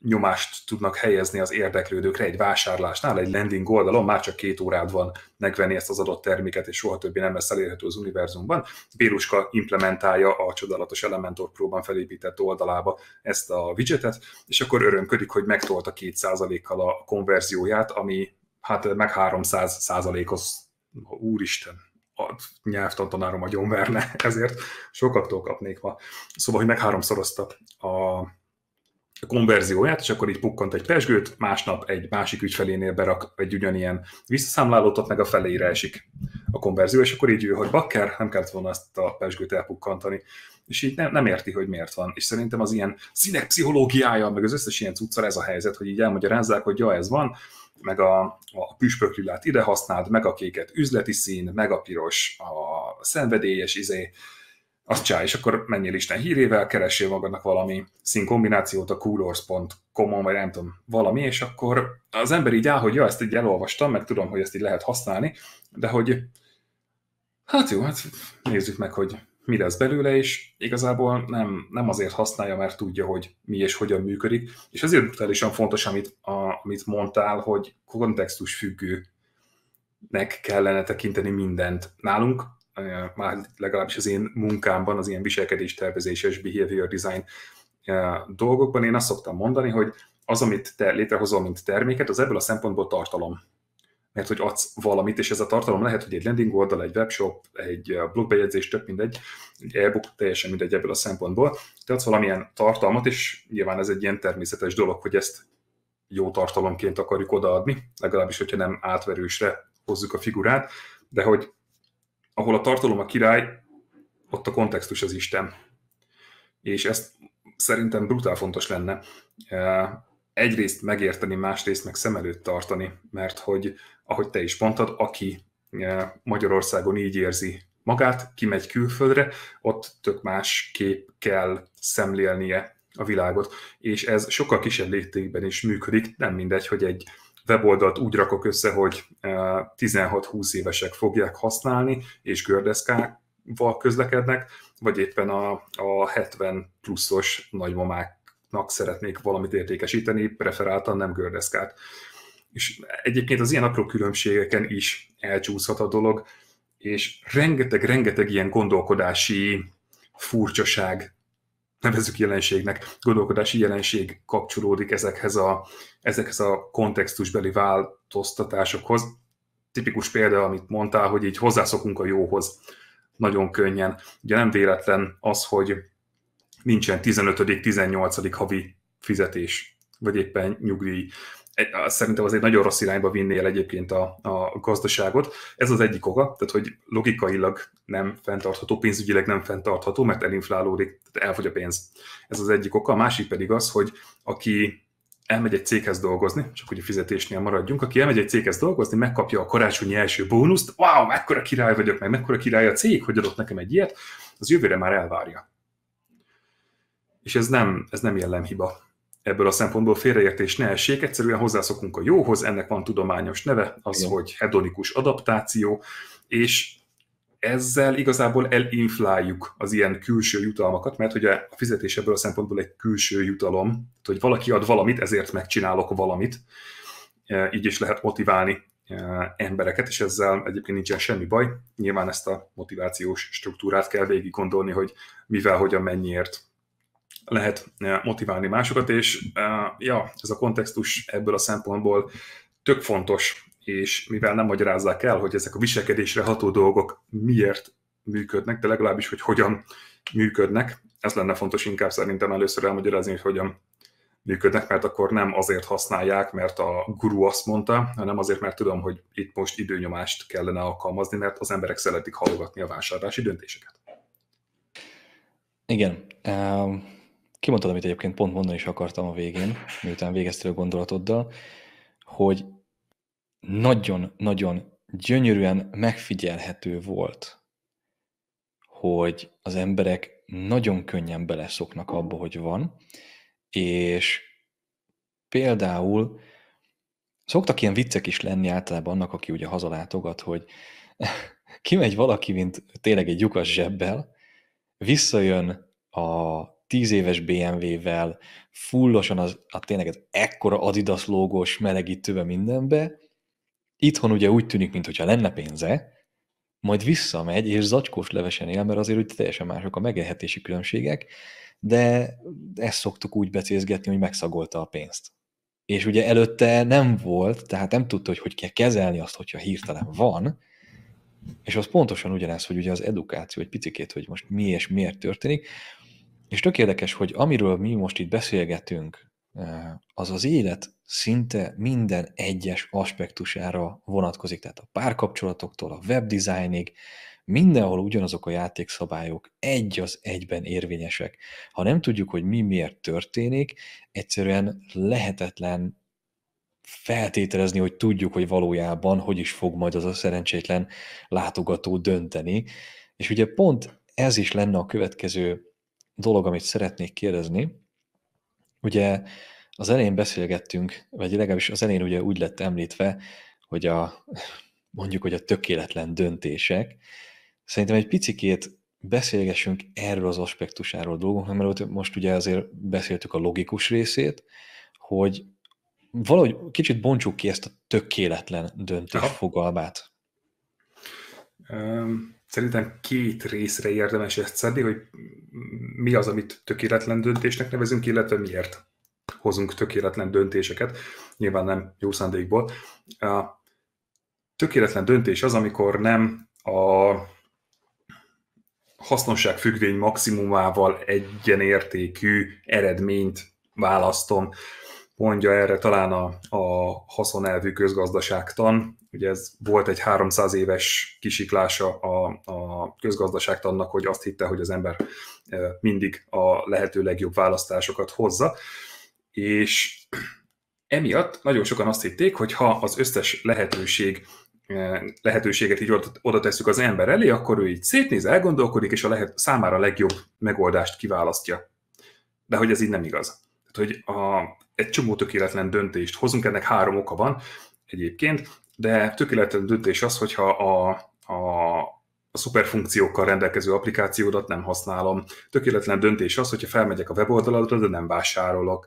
nyomást tudnak helyezni az érdeklődőkre egy vásárlásnál, egy landing oldalon, már csak két órád van megvenni ezt az adott terméket, és soha többé nem lesz elérhető az univerzumban. Béruska implementálja a csodálatos Elementor próban felépített oldalába ezt a widgetet, és akkor örömködik, hogy megtolta 2%-kal a konverzióját, ami hát meg 300 százalékos, úristen, a nyelvtantanárom a gyomverne ezért sokaktól kapnék ma. Szóval, hogy meg háromszorozta a konverzióját, és akkor így pukkant egy pesgőt, másnap egy másik ügyfelénél berak egy ugyanilyen ott meg a felére esik a konverzió, és akkor így ő, hogy bakker, nem kellett volna ezt a pesgőt elpukkantani. És így nem, nem érti, hogy miért van. És szerintem az ilyen színek pszichológiája, meg az összes ilyen cuccal ez a helyzet, hogy így elmagyarázzák, hogy ja, ez van, meg a, a püspöklilát ide használd, meg a kéket üzleti szín, meg a piros a szenvedélyes izé, azt csinál, és akkor menjél Isten hírével, keresél magadnak valami színkombinációt a coolors.com-on, vagy nem tudom, valami, és akkor az ember így áll, hogy ja, ezt így elolvastam, meg tudom, hogy ezt így lehet használni, de hogy hát jó, hát nézzük meg, hogy mi lesz belőle, és igazából nem, nem azért használja, mert tudja, hogy mi és hogyan működik, és ezért brutálisan fontos, amit, a, amit mondtál, hogy kontextus függőnek kellene tekinteni mindent. Nálunk már legalábbis az én munkámban, az ilyen tervezéses behavior design eh, dolgokban én azt szoktam mondani, hogy az, amit te létrehozol, mint terméket, az ebből a szempontból tartalom. Mert hogy adsz valamit, és ez a tartalom lehet, hogy egy landing oldal, egy webshop, egy eh, blogbejegyzés, több mindegy, egy e-book, teljesen mindegy ebből a szempontból. Te adsz valamilyen tartalmat, és nyilván ez egy ilyen természetes dolog, hogy ezt jó tartalomként akarjuk odaadni, legalábbis, hogyha nem átverősre hozzuk a figurát, de hogy ahol a tartalom a király, ott a kontextus az Isten. És ezt szerintem brutál fontos lenne eh, egyrészt megérteni, másrészt meg szem előtt tartani, mert hogy, ahogy te is mondtad, aki eh, Magyarországon így érzi magát, kimegy külföldre, ott tök más kép kell szemlélnie a világot. És ez sokkal kisebb léptékben is működik, nem mindegy, hogy egy weboldalt úgy rakok össze, hogy 16-20 eh, évesek fogják használni, és gördeszkával közlekednek, vagy éppen a, a 70 pluszos nagymamáknak szeretnék valamit értékesíteni, preferáltan nem gördeszkát. És egyébként az ilyen apró különbségeken is elcsúszhat a dolog, és rengeteg-rengeteg ilyen gondolkodási furcsaság nevezzük jelenségnek, gondolkodási jelenség kapcsolódik ezekhez a, ezekhez a kontextusbeli változtatásokhoz. Tipikus példa, amit mondtál, hogy így hozzászokunk a jóhoz nagyon könnyen. Ugye nem véletlen az, hogy nincsen 15.-18. havi fizetés, vagy éppen nyugdíj szerintem az egy nagyon rossz irányba vinnél egyébként a, a gazdaságot. Ez az egyik oka, tehát hogy logikailag nem fenntartható, pénzügyileg nem fenntartható, mert elinflálódik, tehát elfogy a pénz. Ez az egyik oka. A másik pedig az, hogy aki elmegy egy céghez dolgozni, csak hogy a fizetésnél maradjunk, aki elmegy egy céghez dolgozni, megkapja a karácsonyi első bónuszt, wow, mekkora király vagyok, meg mekkora király a cég, hogy adott nekem egy ilyet, az jövőre már elvárja. És ez nem, ez nem jellemhiba ebből a szempontból félreértés ne essék, egyszerűen hozzászokunk a jóhoz, ennek van tudományos neve, az, Igen. hogy hedonikus adaptáció, és ezzel igazából elinfláljuk az ilyen külső jutalmakat, mert hogy a fizetés ebből a szempontból egy külső jutalom, hogy valaki ad valamit, ezért megcsinálok valamit, e, így is lehet motiválni e, embereket, és ezzel egyébként nincsen semmi baj. Nyilván ezt a motivációs struktúrát kell végig gondolni, hogy mivel, hogyan, mennyiért lehet eh, motiválni másokat, és eh, ja, ez a kontextus ebből a szempontból tök fontos, és mivel nem magyarázzák el, hogy ezek a viselkedésre ható dolgok miért működnek, de legalábbis, hogy hogyan működnek, ez lenne fontos inkább szerintem először elmagyarázni, hogy hogyan működnek, mert akkor nem azért használják, mert a guru azt mondta, hanem azért, mert tudom, hogy itt most időnyomást kellene alkalmazni, mert az emberek szeretik halogatni a vásárlási döntéseket.
Igen. Um kimondtad, amit egyébként pont mondani is akartam a végén, miután végeztél a gondolatoddal, hogy nagyon-nagyon gyönyörűen megfigyelhető volt, hogy az emberek nagyon könnyen beleszoknak abba, hogy van, és például szoktak ilyen viccek is lenni általában annak, aki ugye hazalátogat, hogy kimegy valaki, mint tényleg egy lyukas zsebbel, visszajön a tíz éves BMW-vel, fullosan az, a tényleg az ekkora Adidas logos, melegítőbe mindenbe, itthon ugye úgy tűnik, mintha lenne pénze, majd visszamegy, és zacskós levesen él, mert azért úgy teljesen mások a megélhetési különbségek, de ezt szoktuk úgy becézgetni, hogy megszagolta a pénzt. És ugye előtte nem volt, tehát nem tudta, hogy hogy kell kezelni azt, hogyha hirtelen van, és az pontosan ugyanez, hogy ugye az edukáció egy picikét, hogy most mi és miért történik, és tök érdekes, hogy amiről mi most itt beszélgetünk, eh, az az élet szinte minden egyes aspektusára vonatkozik, tehát a párkapcsolatoktól a webdesignig, mindenhol ugyanazok a játékszabályok egy az egyben érvényesek. Ha nem tudjuk, hogy mi miért történik, egyszerűen lehetetlen feltételezni, hogy tudjuk, hogy valójában hogy is fog majd az a szerencsétlen látogató dönteni. És ugye pont ez is lenne a következő dolog, amit szeretnék kérdezni. Ugye az elén beszélgettünk, vagy legalábbis az elén ugye úgy lett említve, hogy a, mondjuk, hogy a tökéletlen döntések. Szerintem egy picikét beszélgessünk erről az aspektusáról dolgunk, mert most ugye azért beszéltük a logikus részét, hogy valahogy kicsit bontsuk ki ezt a tökéletlen
döntés Aha. fogalmát szerintem két részre érdemes ezt szedni, hogy mi az, amit tökéletlen döntésnek nevezünk, illetve miért hozunk tökéletlen döntéseket, nyilván nem jó szándékból. A tökéletlen döntés az, amikor nem a hasznosság függvény maximumával egyenértékű eredményt választom. Mondja erre talán a, a haszonelvű közgazdaságtan, Ugye ez volt egy 300 éves kisiklása a, a közgazdaságtannak, hogy azt hitte, hogy az ember mindig a lehető legjobb választásokat hozza, és emiatt nagyon sokan azt hitték, hogy ha az összes lehetőség lehetőséget így oda tesszük az ember elé, akkor ő így szétnéz, elgondolkodik, és a lehet, számára legjobb megoldást kiválasztja. De hogy ez így nem igaz. Tehát, hogy a, egy csomó tökéletlen döntést hozunk, ennek három oka van egyébként de tökéletes döntés az, hogyha a, a, a szuperfunkciókkal rendelkező applikációdat nem használom. Tökéletlen döntés az, hogyha felmegyek a weboldaladra, de nem vásárolok.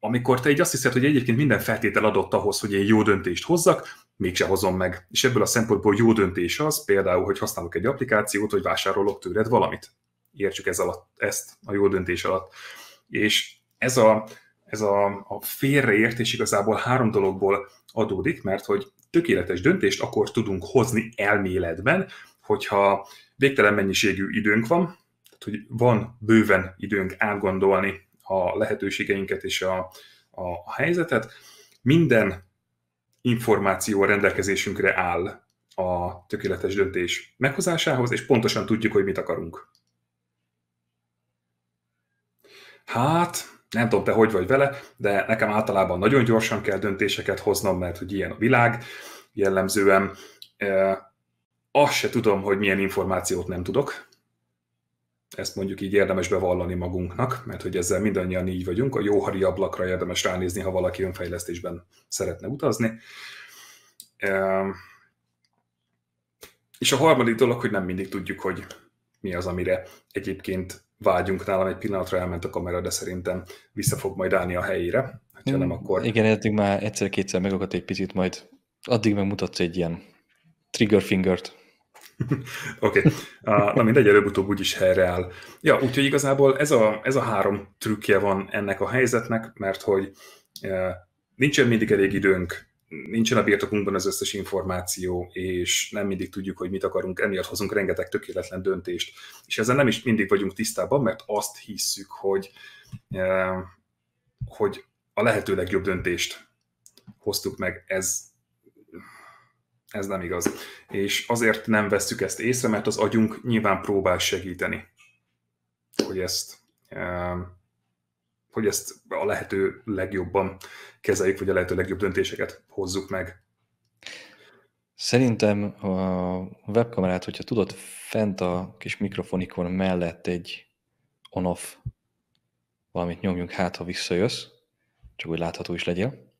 Amikor te így azt hiszed, hogy egyébként minden feltétel adott ahhoz, hogy én jó döntést hozzak, mégse hozom meg. És ebből a szempontból jó döntés az, például, hogy használok egy applikációt, vagy vásárolok tőled valamit. Értsük ez alatt, ezt a jó döntés alatt. És ez a, ez a, a félreértés igazából három dologból adódik, mert hogy tökéletes döntést akkor tudunk hozni elméletben, hogyha végtelen mennyiségű időnk van, tehát hogy van bőven időnk átgondolni a lehetőségeinket és a, a, a helyzetet. Minden információ a rendelkezésünkre áll a tökéletes döntés meghozásához, és pontosan tudjuk, hogy mit akarunk. Hát, nem tudom, te hogy vagy vele, de nekem általában nagyon gyorsan kell döntéseket hoznom, mert hogy ilyen a világ jellemzően. Azt se tudom, hogy milyen információt nem tudok. Ezt mondjuk így érdemes bevallani magunknak, mert hogy ezzel mindannyian így vagyunk. A jóhari ablakra érdemes ránézni, ha valaki önfejlesztésben szeretne utazni. És a harmadik dolog, hogy nem mindig tudjuk, hogy mi az, amire egyébként vágyunk nálam egy pillanatra elment a kamera, de szerintem vissza fog majd állni a helyére. Ha nem, mm, akkor...
Igen, eddig már egyszer-kétszer megakadt egy picit,
majd addig megmutatsz egy ilyen trigger fingert. Oké, okay. Uh, na mindegy, előbb-utóbb úgyis áll. Ja, úgyhogy igazából ez a, ez a három trükkje van ennek a helyzetnek, mert hogy uh, nincsen mindig elég időnk nincsen a birtokunkban az összes információ, és nem mindig tudjuk, hogy mit akarunk, emiatt hozunk rengeteg tökéletlen döntést. És ezzel nem is mindig vagyunk tisztában, mert azt hisszük, hogy, eh, hogy a lehető legjobb döntést hoztuk meg. Ez, ez nem igaz. És azért nem vesszük ezt észre, mert az agyunk nyilván próbál segíteni, hogy ezt eh, hogy ezt a lehető legjobban kezeljük, vagy a lehető legjobb döntéseket hozzuk meg.
Szerintem a webkamerát, hogyha tudod fent a kis mikrofonikon mellett egy on-off valamit nyomjunk, hát ha visszajössz, csak úgy látható is legyél.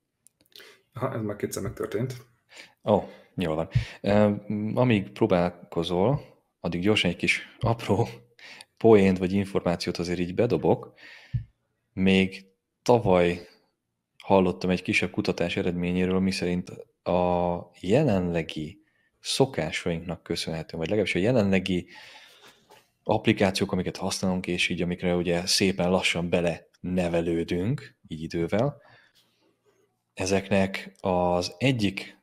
Ha, ez már kétszer megtörtént.
Ó, oh, jól van. Amíg próbálkozol, addig gyorsan egy kis apró poént vagy információt azért így bedobok, még tavaly hallottam egy kisebb kutatás eredményéről, miszerint a jelenlegi szokásainknak köszönhető, vagy legalábbis a jelenlegi applikációk, amiket használunk, és így amikre ugye szépen lassan bele nevelődünk így idővel, ezeknek az egyik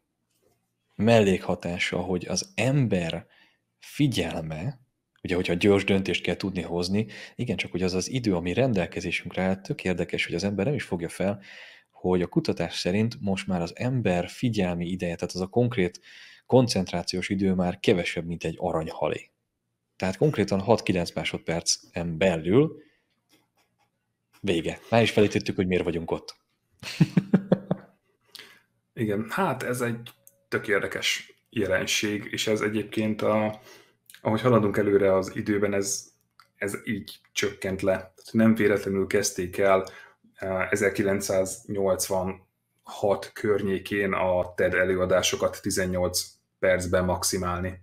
mellékhatása, hogy az ember figyelme ugye, hogyha gyors döntést kell tudni hozni, igen, csak hogy az az idő, ami rendelkezésünkre áll, tök érdekes, hogy az ember nem is fogja fel, hogy a kutatás szerint most már az ember figyelmi ideje, tehát az a konkrét koncentrációs idő már kevesebb, mint egy aranyhalé. Tehát konkrétan 6-9 másodperc belül vége. Már is felítettük, hogy miért vagyunk ott.
Igen, hát ez egy tök érdekes jelenség, és ez egyébként a, ahogy haladunk előre az időben, ez, ez így csökkent le. Tehát Nem véletlenül kezdték el 1986 eh, környékén a TED előadásokat 18 percben maximálni.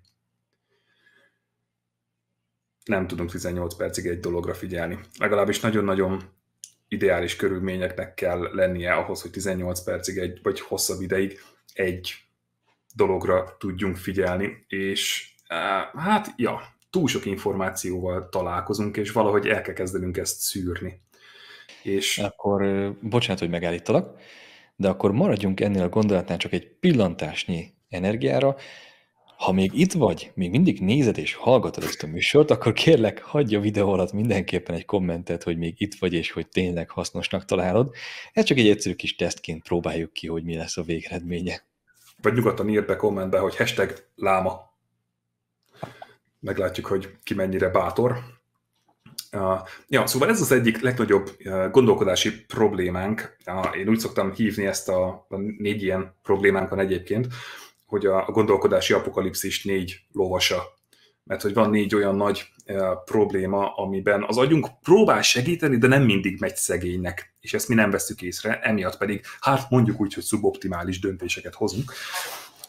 Nem tudunk 18 percig egy dologra figyelni. Legalábbis nagyon-nagyon ideális körülményeknek kell lennie ahhoz, hogy 18 percig egy, vagy hosszabb ideig egy dologra tudjunk figyelni, és hát, ja, túl sok információval találkozunk, és valahogy el kell kezdenünk ezt szűrni.
És... Akkor bocsánat, hogy megállítalak, de akkor maradjunk ennél a gondolatnál csak egy pillantásnyi energiára. Ha még itt vagy, még mindig nézed és hallgatod ezt a műsort, akkor kérlek, hagyj a videó alatt mindenképpen egy kommentet, hogy még itt vagy, és hogy tényleg hasznosnak találod. Ez csak egy egyszerű kis tesztként próbáljuk ki, hogy mi lesz a végeredménye.
Vagy nyugodtan írd be kommentbe, hogy hashtag láma meglátjuk, hogy ki mennyire bátor. Ja, szóval ez az egyik legnagyobb gondolkodási problémánk. Én úgy szoktam hívni ezt a, a négy ilyen problémánkban egyébként, hogy a, a gondolkodási apokalipszis négy lovasa. Mert hogy van négy olyan nagy probléma, amiben az agyunk próbál segíteni, de nem mindig megy szegénynek, és ezt mi nem veszük észre, emiatt pedig, hát mondjuk úgy, hogy szuboptimális döntéseket hozunk.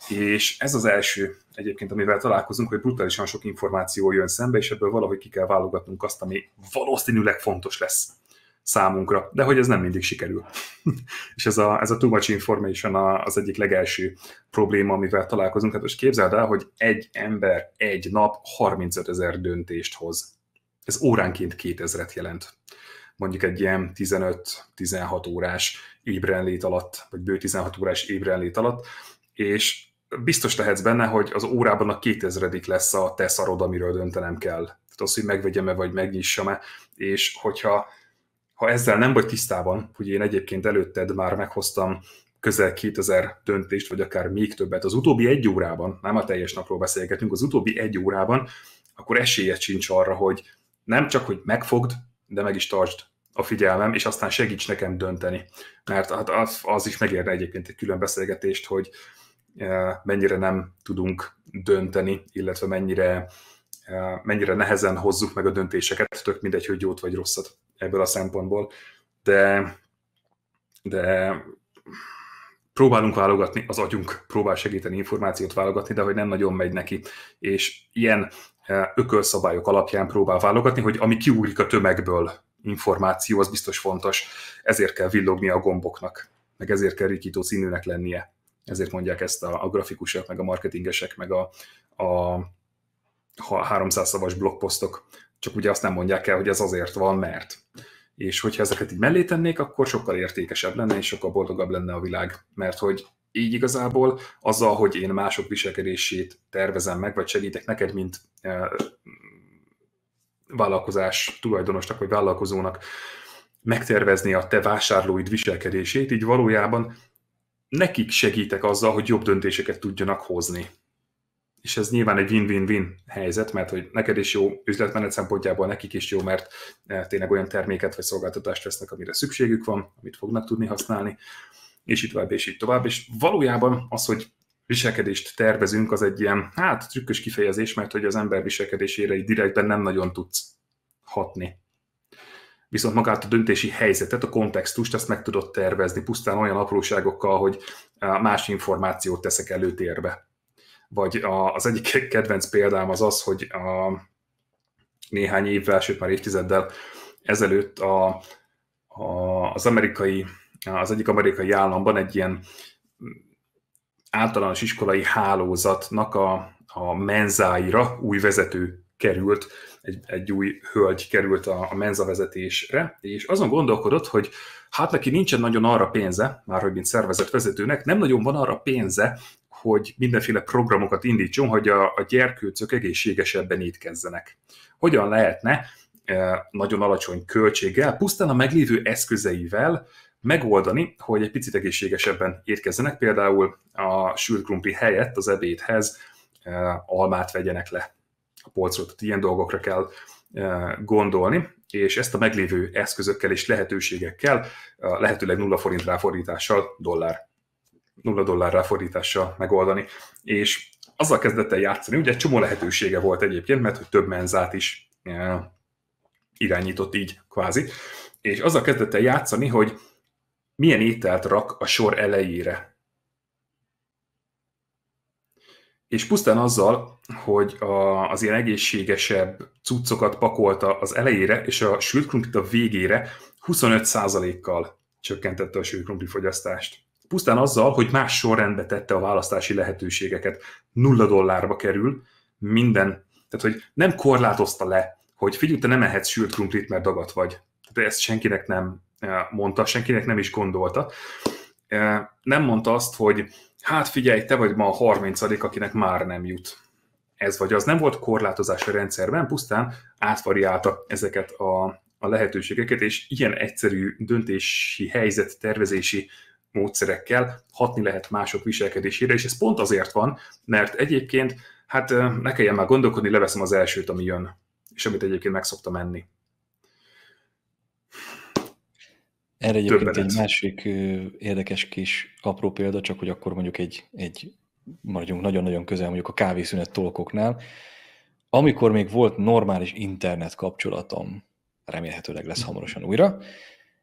És ez az első egyébként, amivel találkozunk, hogy brutálisan sok információ jön szembe, és ebből valahogy ki kell válogatnunk azt, ami valószínűleg fontos lesz számunkra, de hogy ez nem mindig sikerül. és ez a, ez a too much information az egyik legelső probléma, amivel találkozunk. Hát most képzeld el, hogy egy ember egy nap 35 ezer döntést hoz. Ez óránként 2000-et jelent. Mondjuk egy ilyen 15-16 órás ébrenlét alatt, vagy bő 16 órás ébrenlét alatt, és biztos lehetsz benne, hogy az órában a kétezredik lesz a te szarod, amiről döntenem kell. Tehát az, hogy megvegyem-e, vagy megnyissam-e, és hogyha ha ezzel nem vagy tisztában, hogy én egyébként előtted már meghoztam közel 2000 döntést, vagy akár még többet az utóbbi egy órában, nem a teljes napról beszélgetünk, az utóbbi egy órában, akkor esélyed sincs arra, hogy nem csak, hogy megfogd, de meg is tartsd a figyelmem, és aztán segíts nekem dönteni. Mert hát az, az is megérne egyébként egy külön beszélgetést, hogy, mennyire nem tudunk dönteni, illetve mennyire, mennyire nehezen hozzuk meg a döntéseket, tök mindegy, hogy jót vagy rosszat ebből a szempontból, de, de próbálunk válogatni, az agyunk próbál segíteni információt válogatni, de hogy nem nagyon megy neki. És ilyen ökölszabályok alapján próbál válogatni, hogy ami kiugrik a tömegből információ, az biztos fontos. Ezért kell villogni a gomboknak, meg ezért kell rikító színűnek lennie. Ezért mondják ezt a, a grafikusok, meg a marketingesek, meg a, a, 300 szavas blogposztok, csak ugye azt nem mondják el, hogy ez azért van, mert. És hogyha ezeket így mellé tennék, akkor sokkal értékesebb lenne, és sokkal boldogabb lenne a világ, mert hogy így igazából azzal, hogy én mások viselkedését tervezem meg, vagy segítek neked, mint e, vállalkozás tulajdonosnak, vagy vállalkozónak megtervezni a te vásárlóid viselkedését, így valójában nekik segítek azzal, hogy jobb döntéseket tudjanak hozni. És ez nyilván egy win-win-win helyzet, mert hogy neked is jó üzletmenet szempontjából, nekik is jó, mert eh, tényleg olyan terméket vagy szolgáltatást vesznek, amire szükségük van, amit fognak tudni használni, és így tovább, és így tovább. És valójában az, hogy viselkedést tervezünk, az egy ilyen, hát, trükkös kifejezés, mert hogy az ember viselkedésére így direktben nem nagyon tudsz hatni viszont magát a döntési helyzetet, a kontextust, azt meg tudod tervezni pusztán olyan apróságokkal, hogy eh, más információt teszek előtérbe. Vagy az egyik kedvenc példám az az, hogy a néhány évvel, sőt már évtizeddel ezelőtt a, a, az amerikai, az egyik amerikai államban egy ilyen általános iskolai hálózatnak a, a menzáira új vezető került, egy, egy új hölgy került a, a menza vezetésre, és azon gondolkodott, hogy hát neki nincsen nagyon arra pénze, már hogy mint vezetőnek nem nagyon van arra pénze, hogy mindenféle programokat indítson, hogy a, a gyerkőcök egészségesebben étkezzenek. Hogyan lehetne e, nagyon alacsony költséggel, pusztán a meglévő eszközeivel megoldani, hogy egy picit egészségesebben étkezzenek, például a sült krumpli helyett az ebédhez e, almát vegyenek le a polcról. Tehát ilyen dolgokra kell e, gondolni, és ezt a meglévő eszközökkel és lehetőségekkel, lehetőleg nulla forint ráfordítással, dollár, nulla dollár ráfordítással megoldani. És azzal kezdett el játszani, ugye egy csomó lehetősége volt egyébként, mert hogy több menzát is e, irányított így kvázi, és azzal kezdett el játszani, hogy milyen ételt rak a sor elejére és pusztán azzal, hogy a, az ilyen egészségesebb cuccokat pakolta az elejére, és a sült krumplit a végére 25%-kal csökkentette a sült krumpli fogyasztást. Pusztán azzal, hogy más sorrendbe tette a választási lehetőségeket. Nulla dollárba kerül minden. Tehát, hogy nem korlátozta le, hogy figyelj, te nem ehetsz sült krumplit, mert dagat vagy. Tehát ezt senkinek nem eh, mondta, senkinek nem is gondolta. Eh, nem mondta azt, hogy hát figyelj, te vagy ma a 30 akinek már nem jut. Ez vagy az nem volt korlátozás a rendszerben, pusztán átvariálta ezeket a, a lehetőségeket, és ilyen egyszerű döntési helyzet tervezési módszerekkel hatni lehet mások viselkedésére, és ez pont azért van, mert egyébként, hát ne kelljen már gondolkodni, leveszem az elsőt, ami jön, és amit egyébként meg szoktam menni.
Erre egyébként Többenet. egy másik érdekes kis apró példa, csak hogy akkor mondjuk egy, egy maradjunk nagyon-nagyon közel mondjuk a kávészünet tolkoknál, amikor még volt normális internet kapcsolatom, remélhetőleg lesz hamarosan újra,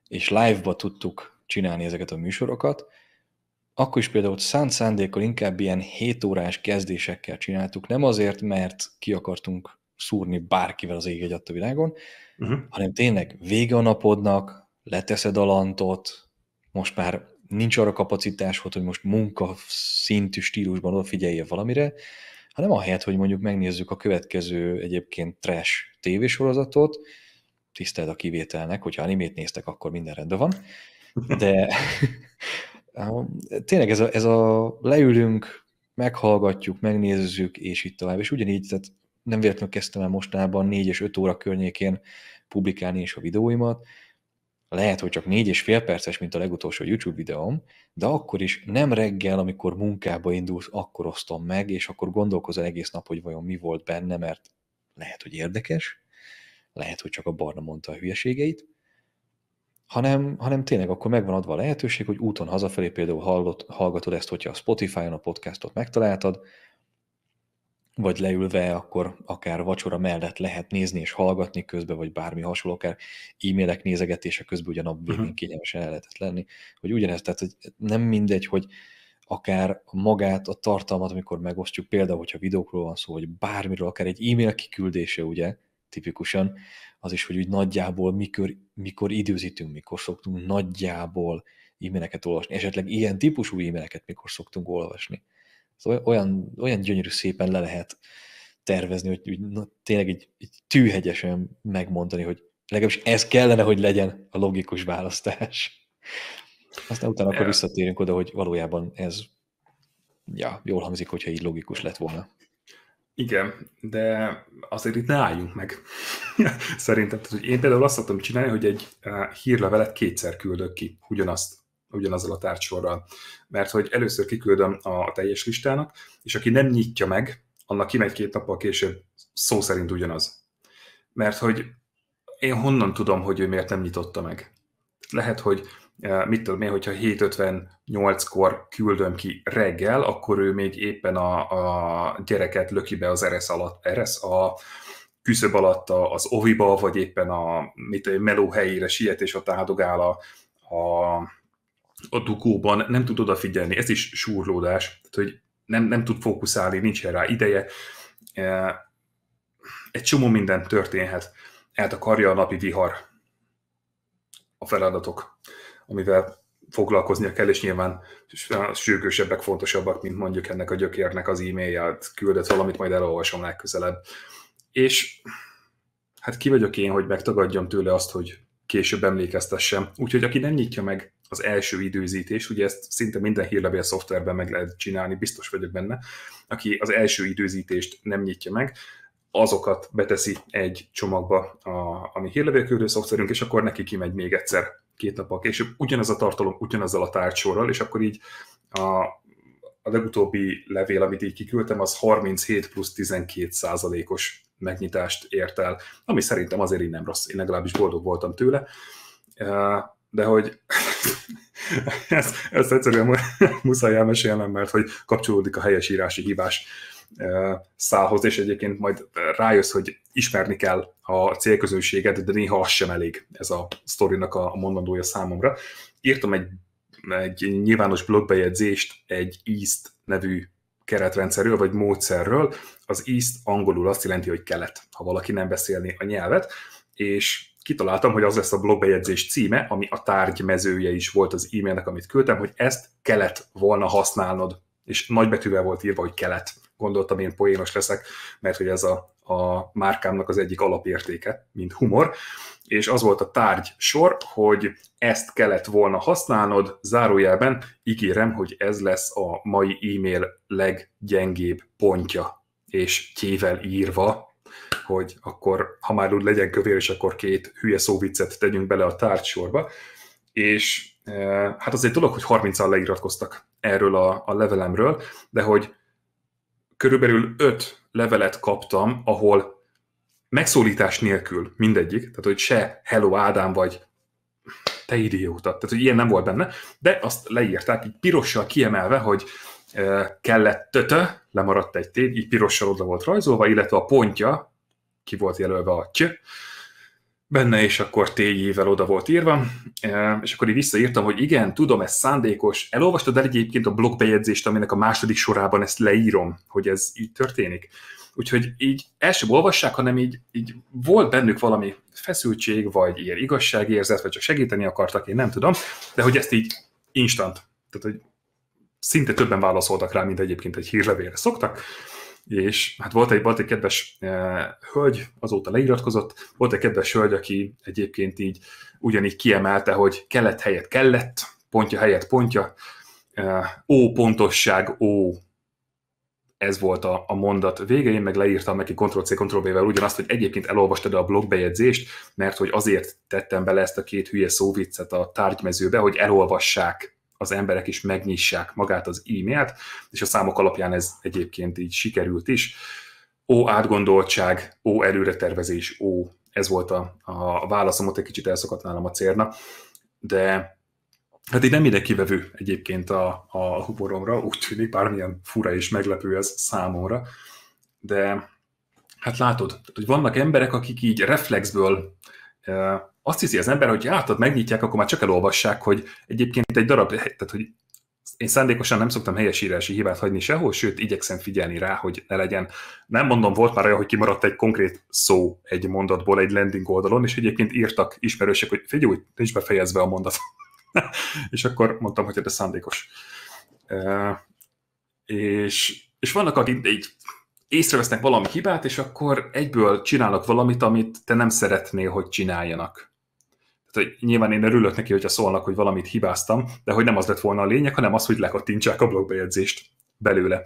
és live-ba tudtuk csinálni ezeket a műsorokat, akkor is például szánt szándékkal inkább ilyen 7 órás kezdésekkel csináltuk, nem azért, mert ki akartunk szúrni bárkivel az ég egy a világon, uh-huh. hanem tényleg vége a napodnak, leteszed a lantot, most már nincs arra kapacitásod, hogy most munka szintű stílusban odafigyeljél valamire, hanem ahelyett, hogy mondjuk megnézzük a következő egyébként trash tévésorozatot, tiszteld a kivételnek, hogyha animét néztek, akkor minden rendben van, de tényleg ez a, ez a leülünk, meghallgatjuk, megnézzük, és így tovább, és ugyanígy, tehát nem véletlenül kezdtem el mostanában 4 és 5 óra környékén publikálni is a videóimat, lehet, hogy csak négy és fél perces, mint a legutolsó YouTube videóm, de akkor is nem reggel, amikor munkába indulsz, akkor osztom meg, és akkor gondolkozol egész nap, hogy vajon mi volt benne, mert lehet, hogy érdekes, lehet, hogy csak a barna mondta a hülyeségeit, hanem, hanem tényleg akkor megvan adva a lehetőség, hogy úton hazafelé például hallott, hallgatod ezt, hogyha a Spotify-on a podcastot megtaláltad, vagy leülve, akkor akár vacsora mellett lehet nézni és hallgatni közben, vagy bármi hasonló, akár e-mailek nézegetése közben ugyan a nap végén kényelmesen el lehetett lenni, hogy ugyanezt, tehát hogy nem mindegy, hogy akár magát, a tartalmat, amikor megosztjuk, például, hogyha videókról van szó, vagy bármiről, akár egy e-mail kiküldése, ugye, tipikusan, az is, hogy úgy nagyjából mikor, mikor időzítünk, mikor szoktunk nagyjából e-maileket olvasni, esetleg ilyen típusú e-maileket mikor szoktunk olvasni. Szóval olyan, olyan gyönyörű szépen le lehet tervezni, hogy úgy, na, tényleg egy, egy tűhegyesen megmondani, hogy legalábbis ez kellene, hogy legyen a logikus választás. Aztán utána akkor visszatérünk oda, hogy valójában ez
ja, jól hangzik, hogyha így logikus lett volna. Igen, de azért itt ne álljunk meg. Szerintem. Tehát, hogy én például azt szoktam csinálni, hogy egy eh, hírlevelet kétszer küldök ki, ugyanazt ugyanazzal a tárcsorral. Mert hogy először kiküldöm a teljes listának, és aki nem nyitja meg, annak kimegy két nappal később, szó szerint ugyanaz. Mert hogy én honnan tudom, hogy ő miért nem nyitotta meg? Lehet, hogy e, mit tudom én, hogyha 7.58-kor küldöm ki reggel, akkor ő még éppen a, a gyereket löki be az eresz alatt, eresz a küszöb alatt az oviba, vagy éppen a mit, meló helyére siet, és ott áldogál a, a a dugóban nem tud odafigyelni, ez is súrlódás, tehát, hogy nem, nem tud fókuszálni, nincs rá ideje, e, egy csomó minden történhet, eltakarja a napi vihar a feladatok, amivel foglalkoznia kell, és nyilván sürgősebbek, fontosabbak, mint mondjuk ennek a gyökérnek az e-mailját, küldött valamit, majd elolvasom legközelebb. És hát ki vagyok én, hogy megtagadjam tőle azt, hogy később emlékeztessem. Úgyhogy aki nem nyitja meg az első időzítés, ugye ezt szinte minden hírlevél szoftverben meg lehet csinálni, biztos vagyok benne, aki az első időzítést nem nyitja meg, azokat beteszi egy csomagba a, a mi hírlevélküldő szoftverünk, és akkor neki kimegy még egyszer két nappal később ugyanaz a tartalom, ugyanazzal a tárcsorral, és akkor így a, a legutóbbi levél, amit így kiküldtem, az 37 plusz 12 százalékos megnyitást ért el, ami szerintem azért így nem rossz, én legalábbis boldog voltam tőle de hogy ezt, ezt egyszerűen muszáj elmesélnem, mert hogy kapcsolódik a helyesírási hívás szához és egyébként majd rájössz, hogy ismerni kell a célközönséget, de néha az sem elég ez a sztorinak a mondandója számomra. Írtam egy, egy nyilvános blogbejegyzést egy East nevű keretrendszerről, vagy módszerről. Az East angolul azt jelenti, hogy kelet, ha valaki nem beszélni a nyelvet, és kitaláltam, hogy az lesz a blogbejegyzés címe, ami a tárgy mezője is volt az e-mailnek, amit küldtem, hogy ezt kellett volna használnod. És nagybetűvel volt írva, hogy kellett. Gondoltam, én poénos leszek, mert hogy ez a, a márkámnak az egyik alapértéke, mint humor. És az volt a tárgy sor, hogy ezt kellett volna használnod, zárójelben ígérem, hogy ez lesz a mai e-mail leggyengébb pontja és tjével írva, hogy akkor, ha már úgy legyen kövér, és akkor két hülye szóviccet tegyünk bele a tárcsorba. És eh, hát az egy dolog, hogy 30-an leiratkoztak erről a, a levelemről, de hogy körülbelül 5 levelet kaptam, ahol megszólítás nélkül mindegyik, tehát hogy se hello Ádám vagy te idióta, tehát hogy ilyen nem volt benne, de azt leírták így pirossal kiemelve, hogy kellett tötö, lemaradt egy tény, így pirossal oda volt rajzolva, illetve a pontja, ki volt jelölve a cső. benne, és akkor tényével oda volt írva, és akkor így visszaírtam, hogy igen, tudom, ez szándékos, elolvastad el egyébként a blogbejegyzést, aminek a második sorában ezt leírom, hogy ez így történik. Úgyhogy így el sem olvassák, hanem így, így volt bennük valami feszültség, vagy ilyen igazságérzet, vagy csak segíteni akartak, én nem tudom, de hogy ezt így instant, tehát hogy szinte többen válaszoltak rá, mint egyébként egy hírlevélre szoktak, és hát volt egy, volt egy kedves eh, hölgy, azóta leiratkozott, volt egy kedves hölgy, aki egyébként így ugyanígy kiemelte, hogy kellett helyet kellett, pontja helyett pontja, eh, ó pontosság, ó ez volt a, a mondat vége, én meg leírtam neki Ctrl-C, Ctrl-V-vel ugyanazt, hogy egyébként elolvastad a blogbejegyzést, mert hogy azért tettem bele ezt a két hülye szóviccet a tárgymezőbe, hogy elolvassák az emberek is megnyissák magát az e-mailt, és a számok alapján ez egyébként így sikerült is. Ó, átgondoltság, ó, előretervezés, ó, ez volt a, a válaszom, ott egy kicsit elszakadt nálam a cérna, de hát így nem ide kivevő egyébként a, a huboromra, úgy tűnik, bármilyen fura és meglepő ez számomra, de hát látod, hogy vannak emberek, akik így reflexből azt hiszi az ember, hogy átad, megnyitják, akkor már csak elolvassák, hogy egyébként egy darab, tehát hogy én szándékosan nem szoktam helyesírási hibát hagyni sehol, sőt, igyekszem figyelni rá, hogy ne legyen. Nem mondom, volt már olyan, hogy kimaradt egy konkrét szó egy mondatból egy landing oldalon, és egyébként írtak ismerősek, hogy figyelj, nincs befejezve a mondat. és akkor mondtam, hogy hát ez szándékos. E, és, és vannak, akik így észrevesznek valami hibát, és akkor egyből csinálnak valamit, amit te nem szeretnél, hogy csináljanak tehát, nyilván én örülök neki, hogyha szólnak, hogy valamit hibáztam, de hogy nem az lett volna a lényeg, hanem az, hogy lekattintsák a blogbejegyzést belőle.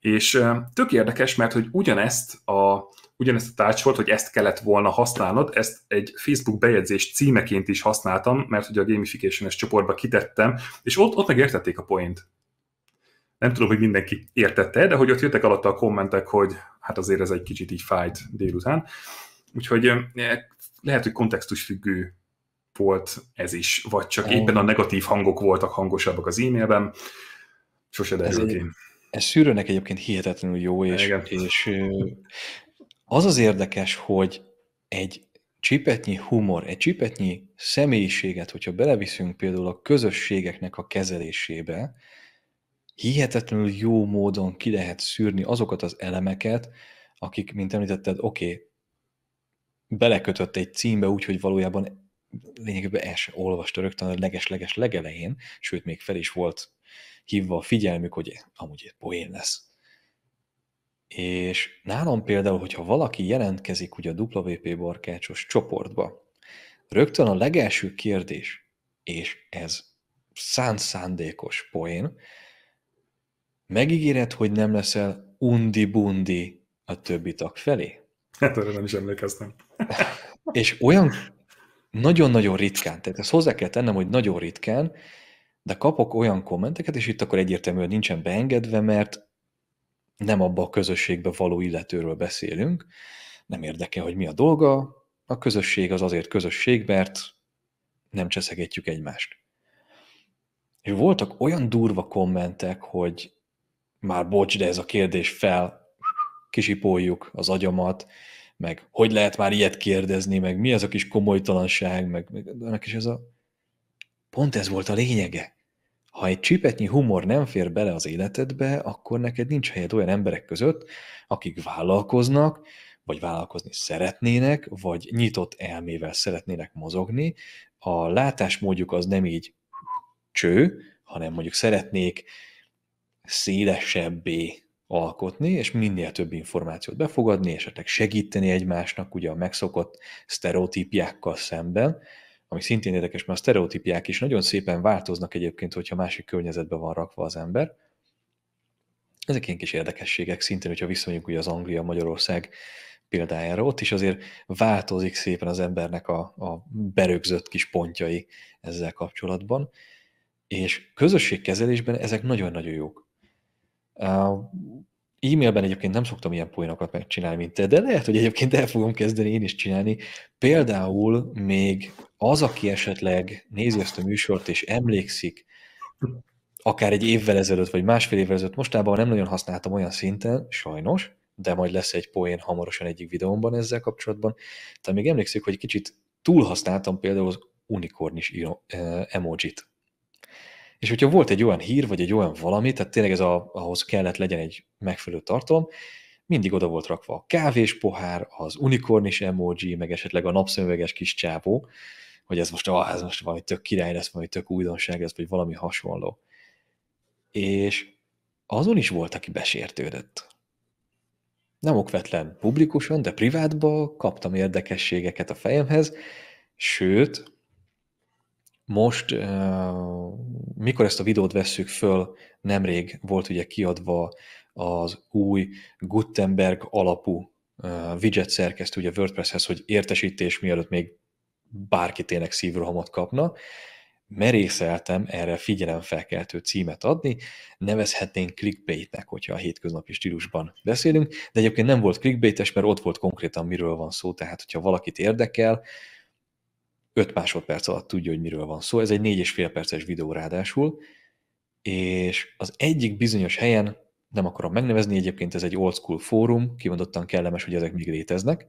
És tök érdekes, mert hogy ugyanezt a, ugyanezt a tárcsort, hogy ezt kellett volna használnod, ezt egy Facebook bejegyzés címeként is használtam, mert hogy a gamification-es csoportba kitettem, és ott, ott megértették a point. Nem tudom, hogy mindenki értette, de hogy ott jöttek alatta a kommentek, hogy hát azért ez egy kicsit így fájt délután. Úgyhogy lehet, hogy kontextusfüggő volt ez is, vagy csak éppen a negatív hangok voltak hangosabbak az e-mailben. Sose ez, egy, Ez szűrőnek egyébként hihetetlenül jó, és, és az az érdekes,
hogy egy csipetnyi humor, egy csipetnyi személyiséget, hogyha beleviszünk például a közösségeknek a kezelésébe, hihetetlenül jó módon ki lehet szűrni azokat az elemeket, akik, mint említetted, oké, okay, belekötött egy címbe úgy, hogy valójában lényegében el sem olvasta rögtön a leges-leges legelején, sőt, még fel is volt hívva a figyelmük, hogy amúgy egy poén lesz. És nálam például, hogyha valaki jelentkezik ugye a WP barkácsos csoportba, rögtön a legelső kérdés, és ez szánt szándékos poén, megígéred, hogy nem leszel undi-bundi a többi tag felé? Hát erre nem is emlékeztem. és olyan nagyon-nagyon ritkán, tehát ezt hozzá kell tennem, hogy nagyon ritkán, de kapok olyan kommenteket, és itt akkor egyértelműen nincsen beengedve, mert nem abba a közösségbe való illetőről beszélünk, nem érdekel, hogy mi a dolga, a közösség az azért közösség, mert nem cseszegetjük egymást. És voltak olyan durva kommentek, hogy már bocs, de ez a kérdés fel, kisipoljuk az agyamat, meg hogy lehet már ilyet kérdezni, meg mi az a kis komolytalanság, meg, meg annak is ez a... Pont ez volt a lényege. Ha egy csipetnyi humor nem fér bele az életedbe, akkor neked nincs helyed olyan emberek között, akik vállalkoznak, vagy vállalkozni szeretnének, vagy nyitott elmével szeretnének mozogni. A látásmódjuk az nem így cső, hanem mondjuk szeretnék szélesebbé alkotni, és minél több információt befogadni, esetleg segíteni egymásnak ugye a megszokott sztereotípiákkal szemben, ami szintén érdekes, mert a sztereotípiák is nagyon szépen változnak egyébként, hogyha másik környezetben van rakva az ember. Ezek ilyen kis érdekességek szintén, hogyha visszamegyünk ugye az Anglia-Magyarország példájára, ott is azért változik szépen az embernek a, a berögzött kis pontjai ezzel kapcsolatban, és közösségkezelésben ezek nagyon-nagyon jók. E-mailben egyébként nem szoktam ilyen poénokat megcsinálni, mint te, de lehet, hogy egyébként el fogom kezdeni én is csinálni. Például még az, aki esetleg nézi ezt a műsort és emlékszik, akár egy évvel ezelőtt, vagy másfél évvel ezelőtt, mostában nem nagyon használtam olyan szinten, sajnos, de majd lesz egy poén hamarosan egyik videómban ezzel kapcsolatban. Tehát még emlékszik, hogy kicsit túlhasználtam például az unikornis eh, emojit. És hogyha volt egy olyan hír, vagy egy olyan valami, tehát tényleg ez a, ahhoz kellett legyen egy megfelelő tartalom, mindig oda volt rakva a kávés pohár, az unikornis emoji, meg esetleg a napszöveges kis csávó, hogy ez most, ah, ez most valami tök király lesz, valami tök újdonság lesz, vagy valami hasonló. És azon is volt, aki besértődött. Nem okvetlen publikusan, de privátban kaptam érdekességeket a fejemhez, sőt, most, mikor ezt a videót vesszük föl, nemrég volt ugye kiadva az új Gutenberg alapú widget szerkesztő ugye WordPresshez, hogy értesítés mielőtt még bárki tényleg szívrohamot kapna, merészeltem erre figyelemfelkeltő címet adni, nevezhetnénk clickbaitnek, hogyha a hétköznapi stílusban beszélünk, de egyébként nem volt clickbaites, mert ott volt konkrétan miről van szó, tehát hogyha valakit érdekel, 5 másodperc alatt tudja, hogy miről van szó. Ez egy 4,5 perces videó ráadásul, és az egyik bizonyos helyen, nem akarom megnevezni, egyébként ez egy old school fórum, kimondottan kellemes, hogy ezek még léteznek,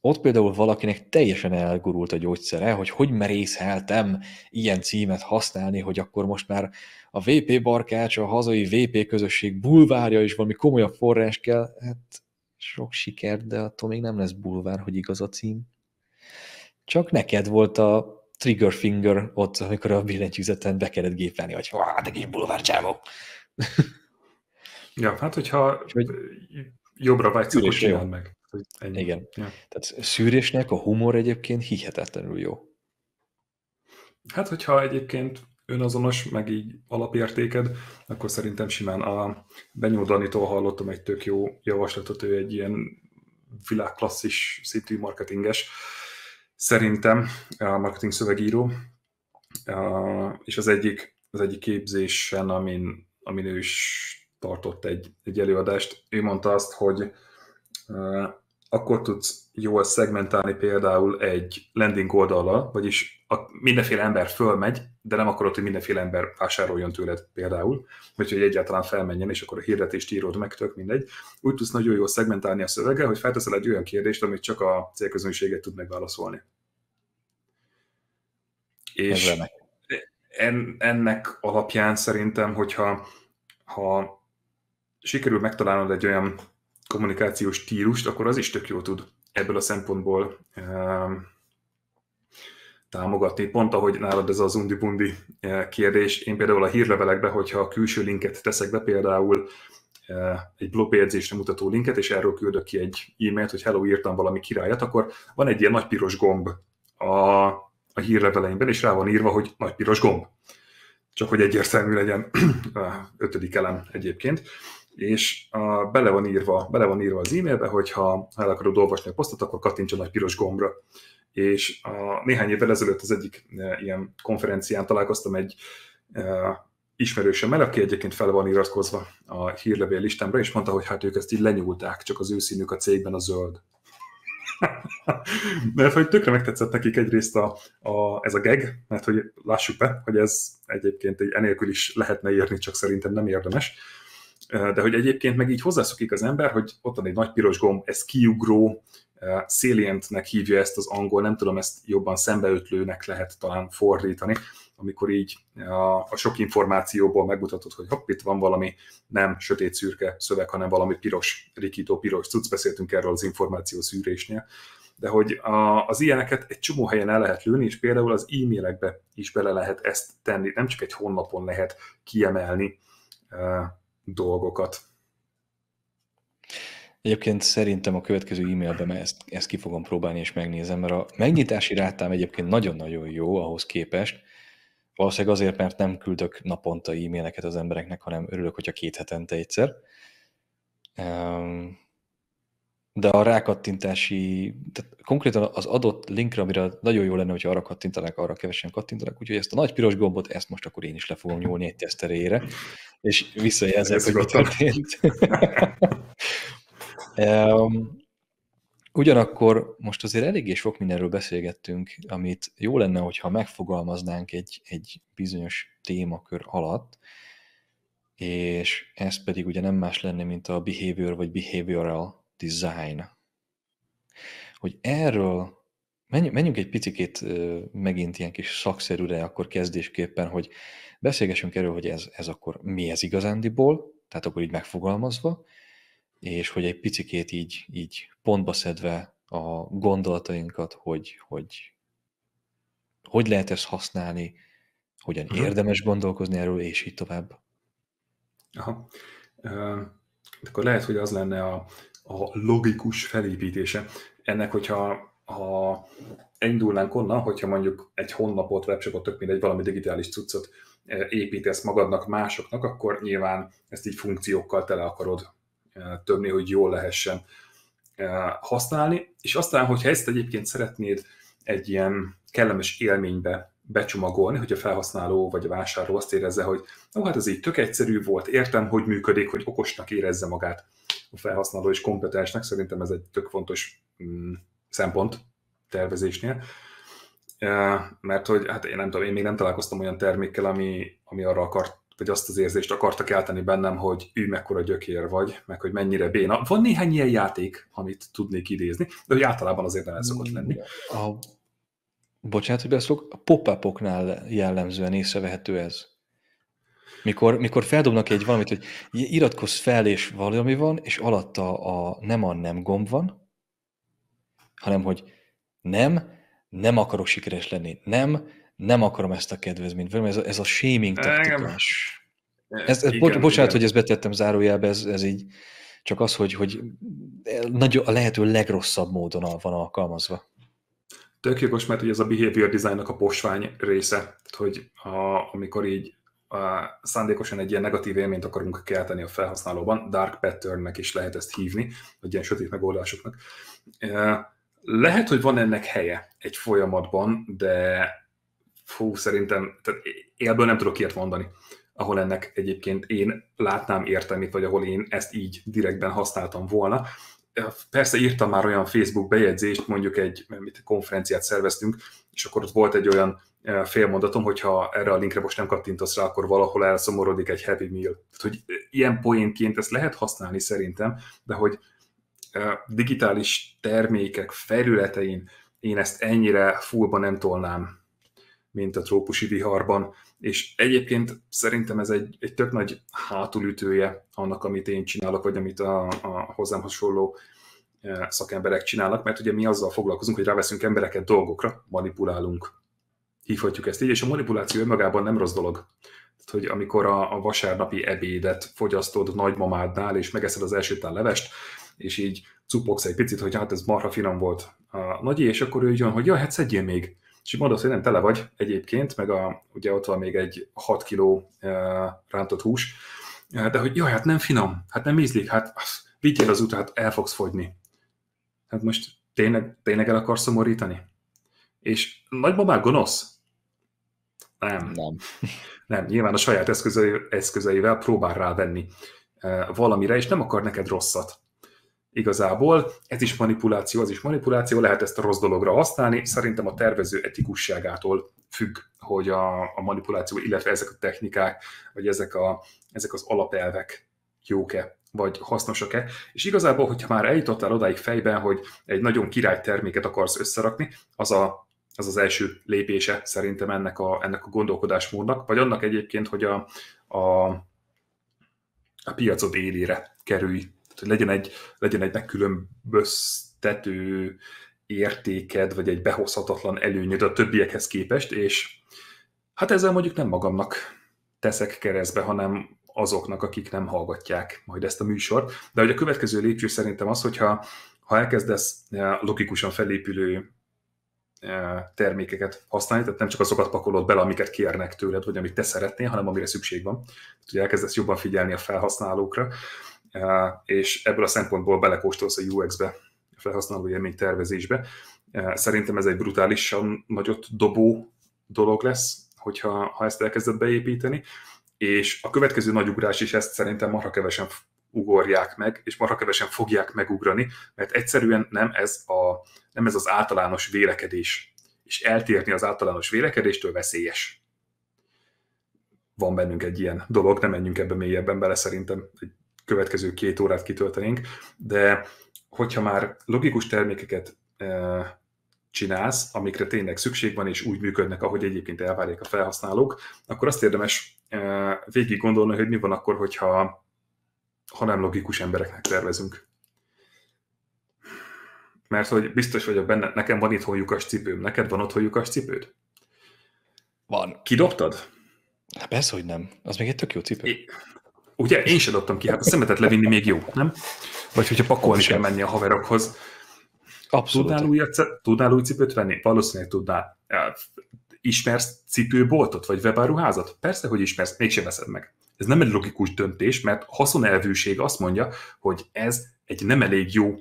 ott például valakinek teljesen elgurult a gyógyszere, hogy hogy merészeltem ilyen címet használni, hogy akkor most már a VP barkács, a hazai VP közösség bulvárja is valami komolyabb forrás kell. Hát sok sikert, de attól még nem lesz bulvár, hogy igaz a cím csak neked volt a trigger finger ott, amikor a billentyűzeten be kellett gépelni, hogy hát egy kis bulvárcsávó.
ja, hát hogyha hogy jobbra vágysz, akkor csináld meg. Ennyi. Igen. Ja. Tehát szűrésnek a humor egyébként hihetetlenül jó. Hát, hogyha egyébként önazonos, meg így alapértéked, akkor szerintem simán a Benyó Danitól hallottam egy tök jó javaslatot, ő egy ilyen világklasszis szintű marketinges, Szerintem a marketing szövegíró, és az egyik, az egyik képzésen, amin, amin ő is tartott egy, egy előadást, ő mondta azt, hogy akkor tudsz jól szegmentálni például egy landing oldallal, vagyis a, mindenféle ember fölmegy, de nem akarod, hogy mindenféle ember vásároljon tőled például, hogy egyáltalán felmenjen, és akkor a hirdetést írod meg, tök mindegy. Úgy tudsz nagyon jól szegmentálni a szöveggel, hogy felteszel egy olyan kérdést, amit csak a célközönséget tud megválaszolni. És en, ennek alapján szerintem, hogyha ha sikerül megtalálnod egy olyan kommunikációs stílust, akkor az is tök jó tud ebből a szempontból um, támogatni. Pont ahogy nálad ez az undi-bundi eh, kérdés, én például a hírlevelekbe, hogyha a külső linket teszek be, például eh, egy blogbejegyzésre mutató linket, és erről küldök ki egy e-mailt, hogy hello, írtam valami királyat, akkor van egy ilyen nagy piros gomb a, a hírleveleimben, és rá van írva, hogy nagy piros gomb. Csak hogy egyértelmű legyen, ötödik elem egyébként és a, bele, van írva, bele van írva az e-mailbe, hogy ha el akarod olvasni a posztot, akkor kattints a nagy piros gombra és a, néhány évvel ezelőtt az egyik e, ilyen konferencián találkoztam egy e, ismerősömmel, aki egyébként fel van iratkozva a hírlevél listámra, és mondta, hogy hát ők ezt így lenyúlták, csak az őszínük a cégben a zöld. mert hogy tökre megtetszett nekik egyrészt a, a, ez a geg, mert hogy lássuk be, hogy ez egyébként egy enélkül is lehetne írni, csak szerintem nem érdemes. E, de hogy egyébként meg így hozzászokik az ember, hogy ott van egy nagy piros gomb, ez kiugró, Eh, Salientnek hívja ezt az angol, nem tudom, ezt jobban szembeötlőnek lehet talán fordítani, amikor így eh, a, sok információból megmutatod, hogy hopp, itt van valami nem sötét-szürke szöveg, hanem valami piros, rikító piros cucc, beszéltünk erről az információ szűrésnél, de hogy a, az ilyeneket egy csomó helyen el lehet lőni, és például az e-mailekbe is bele lehet ezt tenni, nem csak egy honlapon lehet kiemelni e, dolgokat.
Egyébként szerintem a következő e-mailben ezt, ezt ki fogom próbálni és megnézem, mert a megnyitási rátám egyébként nagyon-nagyon jó ahhoz képest, valószínűleg azért, mert nem küldök naponta e-maileket az embereknek, hanem örülök, hogyha két hetente egyszer. Ehm, de a rákattintási, tehát konkrétan az adott linkre, amire nagyon jó lenne, hogyha arra kattintanak, arra kevesen kattintanak, úgyhogy ezt a nagy piros gombot, ezt most akkor én is le fogom nyúlni egy teszterére, és visszajelzek, hogy mi történt. Ugyanakkor most azért eléggé sok mindenről beszélgettünk, amit jó lenne, hogyha megfogalmaznánk egy, egy bizonyos témakör alatt, és ez pedig ugye nem más lenne, mint a behavior vagy behavioral design. Hogy erről menjünk, egy picit megint ilyen kis szakszerűre akkor kezdésképpen, hogy beszélgessünk erről, hogy ez, ez akkor mi ez igazándiból, tehát akkor így megfogalmazva, és hogy egy picikét így, így pontba szedve a gondolatainkat, hogy, hogy hogy lehet ezt használni, hogyan uh-huh. érdemes gondolkozni erről, és így tovább.
Aha. Uh, akkor lehet, hogy az lenne a, a logikus felépítése. Ennek, hogyha ha indulnánk onnan, hogyha mondjuk egy honlapot, webshopot, tök mindegy, valami digitális cuccot építesz magadnak, másoknak, akkor nyilván ezt így funkciókkal tele akarod tömni, hogy jól lehessen használni, és aztán, hogyha ezt egyébként szeretnéd egy ilyen kellemes élménybe becsomagolni, hogy a felhasználó vagy a vásárló azt érezze, hogy ó, hát ez így tök egyszerű volt, értem, hogy működik, hogy okosnak érezze magát a felhasználó és kompetensnek, szerintem ez egy tök fontos mm, szempont tervezésnél, mert hogy hát én nem tudom, én még nem találkoztam olyan termékkel, ami, ami arra akart vagy azt az érzést akarta kelteni bennem, hogy ő mekkora gyökér vagy, meg hogy mennyire béna. Van néhány ilyen játék, amit tudnék idézni, de hogy általában azért nem ez szokott lenni.
A, bocsánat, hogy beszok, a pop jellemzően észrevehető ez. Mikor, mikor feldobnak egy valamit, hogy iratkozz fel, és valami van, és alatta a nem a nem gomb van, hanem hogy nem, nem akarok sikeres lenni, nem, nem akarom ezt a kedvezményt, ez a, ez a shaming taktikás. Ez, ez, igen, bocsánat, igen. hogy ezt betettem
zárójelbe, ez, ez így csak az, hogy, hogy
nagyon, a lehető legrosszabb módon
van alkalmazva. Tök jogos, mert ugye ez a behavior designnak a posvány része, hogy a, amikor így a, szándékosan egy ilyen negatív élményt akarunk kelteni a felhasználóban, dark patternnek is lehet ezt hívni, vagy ilyen sötét megoldásoknak. Lehet, hogy van ennek helye egy folyamatban, de fú, szerintem tehát élből nem tudok ilyet mondani, ahol ennek egyébként én látnám értelmét, vagy ahol én ezt így direktben használtam volna. Persze írtam már olyan Facebook bejegyzést, mondjuk egy mit, konferenciát szerveztünk, és akkor ott volt egy olyan félmondatom, hogyha erre a linkre most nem kattintasz rá, akkor valahol elszomorodik egy happy meal. Tehát, hogy ilyen poénként ezt lehet használni szerintem, de hogy digitális termékek felületein én ezt ennyire fullba nem tolnám mint a trópusi viharban, és egyébként szerintem ez egy, egy tök nagy hátulütője annak, amit én csinálok, vagy amit a, a hozzám hasonló e, szakemberek csinálnak, mert ugye mi azzal foglalkozunk, hogy ráveszünk embereket dolgokra, manipulálunk. Hívhatjuk ezt így, és a manipuláció önmagában nem rossz dolog. Tehát, hogy amikor a, a vasárnapi ebédet fogyasztod nagymamádnál, és megeszed az első tál levest, és így cupogsz egy picit, hogy hát ez marha finom volt a nagyi, és akkor ő jön, hogy ja, hát szedjél még. És mondod, hogy nem tele vagy egyébként, meg a, ugye ott van még egy 6 kiló e, rántott hús, e, de hogy jaj, hát nem finom, hát nem ízlik, hát vigyél az utat, el fogsz fogyni. Hát most tényleg, tényleg el akarsz szomorítani? És nagybabák gonosz? Nem. Nem. Nem, nyilván a saját eszközei, eszközeivel próbál rávenni e, valamire, és nem akar neked rosszat igazából. Ez is manipuláció, az is manipuláció, lehet ezt a rossz dologra használni. Szerintem a tervező etikusságától függ, hogy a, a manipuláció, illetve ezek a technikák, vagy ezek, a, ezek az alapelvek jók-e vagy hasznosak-e. És igazából, hogyha már eljutottál odáig fejben, hogy egy nagyon király terméket akarsz összerakni, az a az az első lépése szerintem ennek a, ennek a gondolkodásmódnak, vagy annak egyébként, hogy a, a, a piacod élére kerülj hogy legyen egy, legyen egy megkülönböztető értéked, vagy egy behozhatatlan előnyöd a többiekhez képest, és hát ezzel mondjuk nem magamnak teszek keresztbe, hanem azoknak, akik nem hallgatják majd ezt a műsort. De hogy a következő lépcső szerintem az, hogyha ha elkezdesz eh, logikusan felépülő eh, termékeket használni, tehát nem csak azokat pakolod bele, amiket kérnek tőled, vagy amit te szeretnél, hanem amire szükség van. Tehát, hogy elkezdesz jobban figyelni a felhasználókra, és ebből a szempontból belekóstolsz a UX-be, a felhasználó élmény tervezésbe. Szerintem ez egy brutálisan nagyot dobó dolog lesz, hogyha ha ezt elkezded beépíteni, és a következő nagy ugrás is ezt szerintem marha kevesen ugorják meg, és marha kevesen fogják megugrani, mert egyszerűen nem ez, a, nem ez az általános vélekedés. És eltérni az általános vélekedéstől veszélyes. Van bennünk egy ilyen dolog, nem menjünk ebbe mélyebben bele, szerintem egy következő két órát kitöltenénk, de hogyha már logikus termékeket csinálsz, amikre tényleg szükség van, és úgy működnek, ahogy egyébként elvárják a felhasználók, akkor azt érdemes végig gondolni, hogy mi van akkor, hogyha ha nem logikus embereknek tervezünk. Mert hogy biztos vagyok benne, nekem van itthon lyukas cipőm, neked van otthon lyukas cipőd? Van. Kidobtad? Hát persze, hogy nem. Az még egy tök jó cipő. É, Ugye én sem dobtam ki, hát a szemetet levinni még jó, nem? Vagy hogyha pakolni kell menni a haverokhoz. Abszolút. Tudnál új, tudnál új cipőt venni? Valószínűleg tudnál. Ismersz cipőboltot, vagy webáruházat? Persze, hogy ismersz, mégsem veszed meg. Ez nem egy logikus döntés, mert haszonelvűség azt mondja, hogy ez egy nem elég jó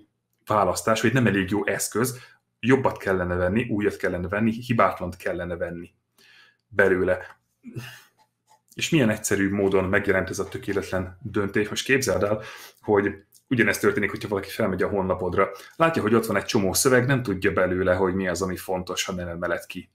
választás, vagy nem elég jó eszköz, jobbat kellene venni, újat kellene venni, hibátlant kellene venni belőle és milyen egyszerű módon megjelent ez a tökéletlen döntés. Most képzeld el, hogy ugyanezt történik, hogyha valaki felmegy a honlapodra. Látja, hogy ott van egy csomó szöveg, nem tudja belőle, hogy mi az, ami fontos, ha nem emeled ki.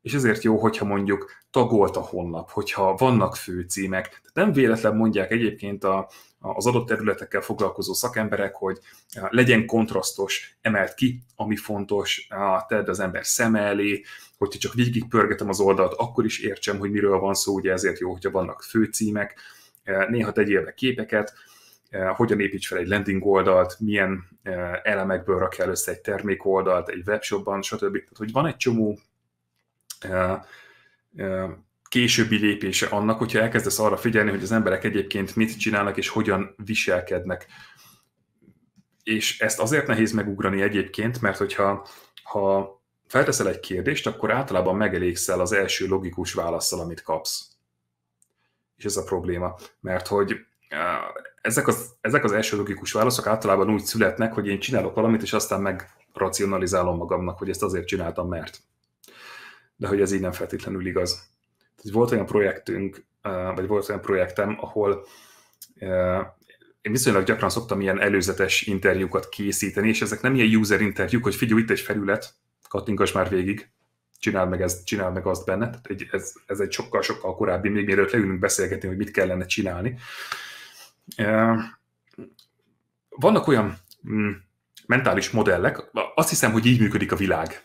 És ezért jó, hogyha mondjuk tagolt a honlap, hogyha vannak főcímek. nem véletlen mondják egyébként a, az adott területekkel foglalkozó szakemberek, hogy eh, legyen kontrasztos, emelt ki, ami fontos, eh, tedd az ember szeme elé, hogyha csak végig pörgetem az oldalt, akkor is értsem, hogy miről van szó, ugye ezért jó, hogyha vannak főcímek, eh, néha tegyél be képeket, hogyan építs fel egy landing oldalt, milyen elemekből rak el össze egy termék oldalt, egy webshopban, stb. Tehát, hogy van egy csomó későbbi lépése annak, hogyha elkezdesz arra figyelni, hogy az emberek egyébként mit csinálnak és hogyan viselkednek. És ezt azért nehéz megugrani egyébként, mert hogyha ha felteszel egy kérdést, akkor általában megelégszel az első logikus válaszsal, amit kapsz. És ez a probléma, mert hogy ezek az, ezek az első logikus válaszok általában úgy születnek, hogy én csinálok valamit, és aztán megracionalizálom magamnak, hogy ezt azért csináltam, mert. De hogy ez így nem feltétlenül igaz volt olyan projektünk, vagy volt olyan projektem, ahol én viszonylag gyakran szoktam ilyen előzetes interjúkat készíteni, és ezek nem ilyen user interjúk, hogy figyelj, itt egy felület, kattinkas már végig, csináld meg ezt, csináld meg azt benne. Tehát egy, ez, ez egy sokkal-sokkal korábbi, még mielőtt leülünk beszélgetni, hogy mit kellene csinálni. Vannak olyan mm, mentális modellek, azt hiszem, hogy így működik a világ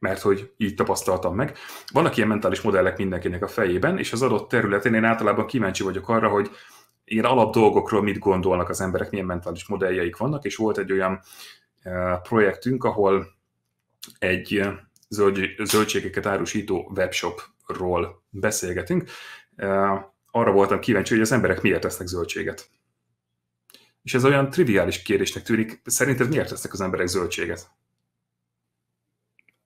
mert hogy így tapasztaltam meg. Vannak ilyen mentális modellek mindenkinek a fejében, és az adott területén én általában kíváncsi vagyok arra, hogy ilyen alap dolgokról mit gondolnak az emberek, milyen mentális modelljeik vannak, és volt egy olyan eh, projektünk, ahol egy eh, zöld, zöldségeket árusító webshopról beszélgetünk. Eh, arra voltam kíváncsi, hogy az emberek miért tesznek zöldséget. És ez olyan triviális kérdésnek tűnik. Szerinted miért tesznek az emberek zöldséget?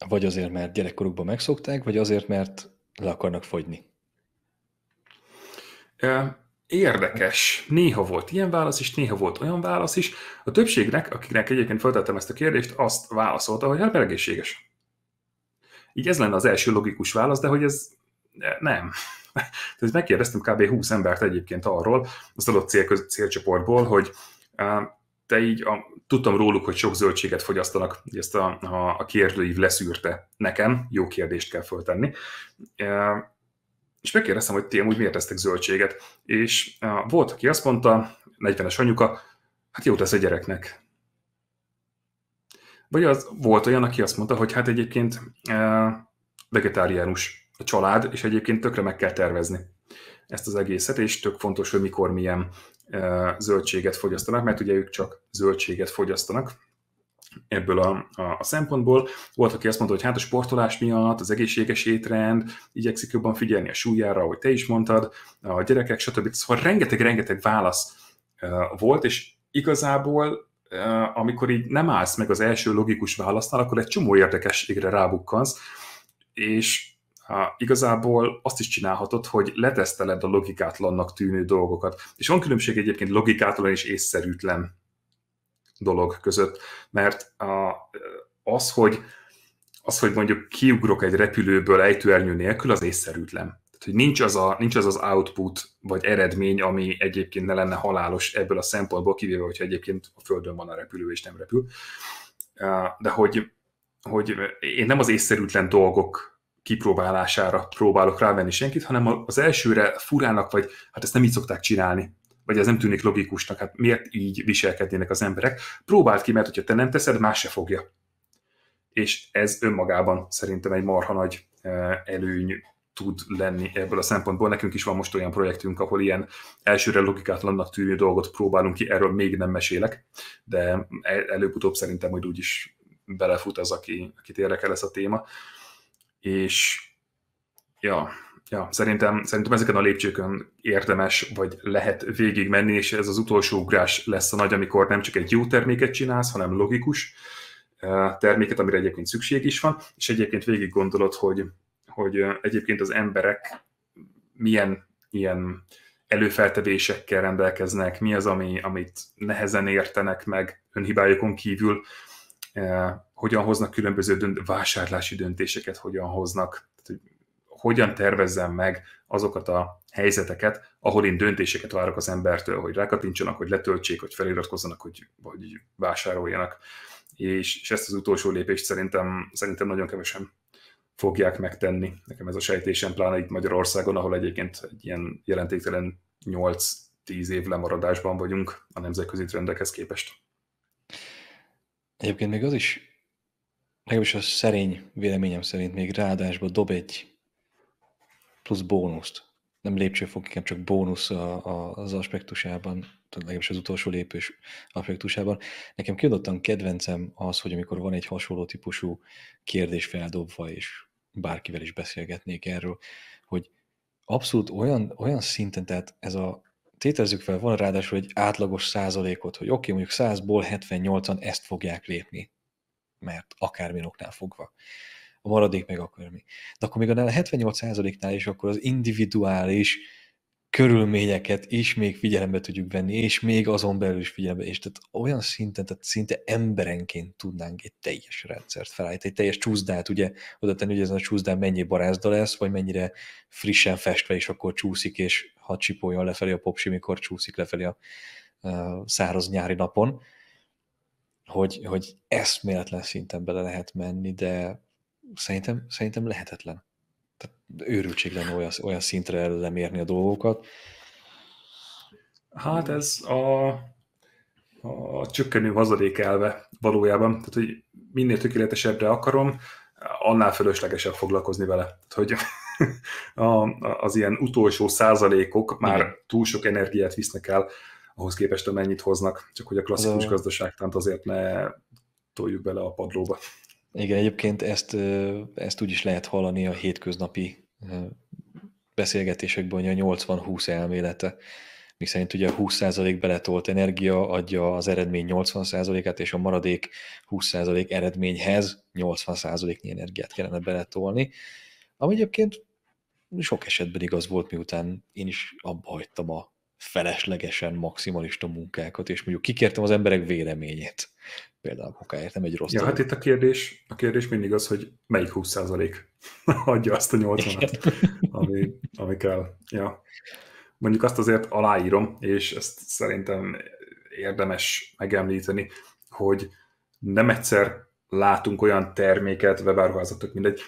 Vagy azért, mert gyerekkorukban megszokták, vagy azért, mert le akarnak fogyni?
Érdekes. Néha volt ilyen válasz is, néha volt olyan válasz is. A többségnek, akiknek egyébként feltettem ezt a kérdést, azt válaszolta, hogy hát egészséges. Így ez lenne az első logikus válasz, de hogy ez nem. Tehát megkérdeztem kb. 20 embert egyébként arról, az adott cél, célcsoportból, hogy te így a, tudtam róluk, hogy sok zöldséget fogyasztanak, ezt a, a, a kérdőív leszűrte nekem, jó kérdést kell föltenni. E, és megkérdeztem, hogy ti amúgy miért tesztek zöldséget, és e, volt, aki azt mondta, 40-es anyuka, hát jó tesz a gyereknek. Vagy az volt olyan, aki azt mondta, hogy hát egyébként e, vegetáriánus a család, és egyébként tökre meg kell tervezni ezt az egészet, és tök fontos, hogy mikor milyen zöldséget fogyasztanak, mert ugye ők csak zöldséget fogyasztanak ebből a, a, a szempontból. Volt, aki azt mondta, hogy hát a sportolás miatt, az egészséges étrend, igyekszik jobban figyelni a súlyára, ahogy te is mondtad, a gyerekek, stb. Szóval rengeteg-rengeteg válasz volt, és igazából amikor így nem állsz meg az első logikus választnál, akkor egy csomó érdekességre rábukkansz, és igazából azt is csinálhatod, hogy leteszteled a logikátlannak tűnő dolgokat. És van különbség egyébként logikátlan és észszerűtlen dolog között, mert az, hogy, az, hogy mondjuk kiugrok egy repülőből ejtőernyő nélkül, az észszerűtlen. Tehát, hogy nincs az, a, nincs az az output vagy eredmény, ami egyébként ne lenne halálos ebből a szempontból, kivéve, hogyha egyébként a Földön van a repülő és nem repül. De hogy, hogy én nem az észszerűtlen dolgok kipróbálására próbálok rávenni senkit, hanem az elsőre furának, vagy hát ezt nem így szokták csinálni, vagy ez nem tűnik logikusnak, hát miért így viselkednének az emberek. Próbáld ki, mert hogyha te nem teszed, más se fogja. És ez önmagában szerintem egy marha nagy e, előny tud lenni ebből a szempontból. Nekünk is van most olyan projektünk, ahol ilyen elsőre logikátlannak tűnő dolgot próbálunk ki, erről még nem mesélek, de e-, előbb-utóbb szerintem hogy úgyis belefut az, aki, akit érdekel ez a téma és ja, ja, szerintem, szerintem ezeken a lépcsőkön érdemes, vagy lehet végigmenni, és ez az utolsó ugrás lesz a nagy, amikor nem csak egy jó terméket csinálsz, hanem logikus terméket, amire egyébként szükség is van, és egyébként végig gondolod, hogy, hogy egyébként az emberek milyen ilyen előfeltevésekkel rendelkeznek, mi az, ami, amit nehezen értenek meg önhibájukon kívül, hogyan hoznak különböző dönt- vásárlási döntéseket, hogyan hoznak, tehát, hogy hogyan tervezzem meg azokat a helyzeteket, ahol én döntéseket várok az embertől, hogy rákatintsanak, hogy letöltsék, hogy feliratkozzanak, hogy, hogy vásároljanak. És, és ezt az utolsó lépést szerintem, szerintem nagyon kevesen fogják megtenni. Nekem ez a sejtésem, pláne itt Magyarországon, ahol egyébként egy ilyen jelentéktelen 8-10 év lemaradásban vagyunk a nemzetközi trendekhez képest. Egyébként még az is
legalábbis a szerény véleményem szerint még ráadásba dob egy plusz bónuszt. Nem lépcsőfok, inkább csak bónusz a, a, az aspektusában, legalábbis az utolsó lépés aspektusában. Nekem kiadottan kedvencem az, hogy amikor van egy hasonló típusú kérdés feldobva, és bárkivel is beszélgetnék erről, hogy abszolút olyan, olyan szinten, tehát ez a tételezzük fel, van ráadásul egy átlagos százalékot, hogy oké, okay, mondjuk 100-ból 78-an ezt fogják lépni mert akármilyen oknál fogva. A maradék meg mi. De akkor még a 78%-nál is akkor az individuális körülményeket is még figyelembe tudjuk venni, és még azon belül is figyelembe, és tehát olyan szinten, tehát szinte emberenként tudnánk egy teljes rendszert felállítani, egy teljes csúszdát, ugye, oda tenni, hogy ezen a csúszdán mennyi barázda lesz, vagy mennyire frissen festve, és akkor csúszik, és ha csipoljon lefelé a popsi, mikor csúszik lefelé a száraz nyári napon, hogy, hogy eszméletlen szinten bele lehet menni, de szerintem, szerintem lehetetlen. Tehát őrültség lenne olyan, olyan szintre lemérni a dolgokat. Hát ez
a, a csökkenő hazadék elve valójában. Tehát, hogy minél tökéletesebbre akarom, annál fölöslegesebb foglalkozni vele. Tehát, hogy a, az ilyen utolsó százalékok már Igen. túl sok energiát visznek el ahhoz képest, amennyit hoznak, csak hogy a klasszikus gazdaságtant azért ne toljuk bele a padlóba.
Igen, egyébként ezt, ezt úgy is lehet hallani a hétköznapi beszélgetésekben, hogy a 80-20 elmélete, miszerint ugye 20% beletolt energia adja az eredmény 80%-át, és a maradék 20% eredményhez 80%-nyi energiát kellene beletolni, ami egyébként sok esetben igaz volt, miután én is abba hagytam a feleslegesen maximalista
munkákat, és mondjuk kikértem az emberek véleményét. Például munkáért, nem egy rossz. Ja, hát dolog. hát itt a kérdés, a kérdés mindig az, hogy melyik 20% adja azt a 80-at, ami, ami kell. Ja. Mondjuk azt azért aláírom, és ezt szerintem érdemes megemlíteni, hogy nem egyszer látunk olyan terméket, webáruházatok mindegy,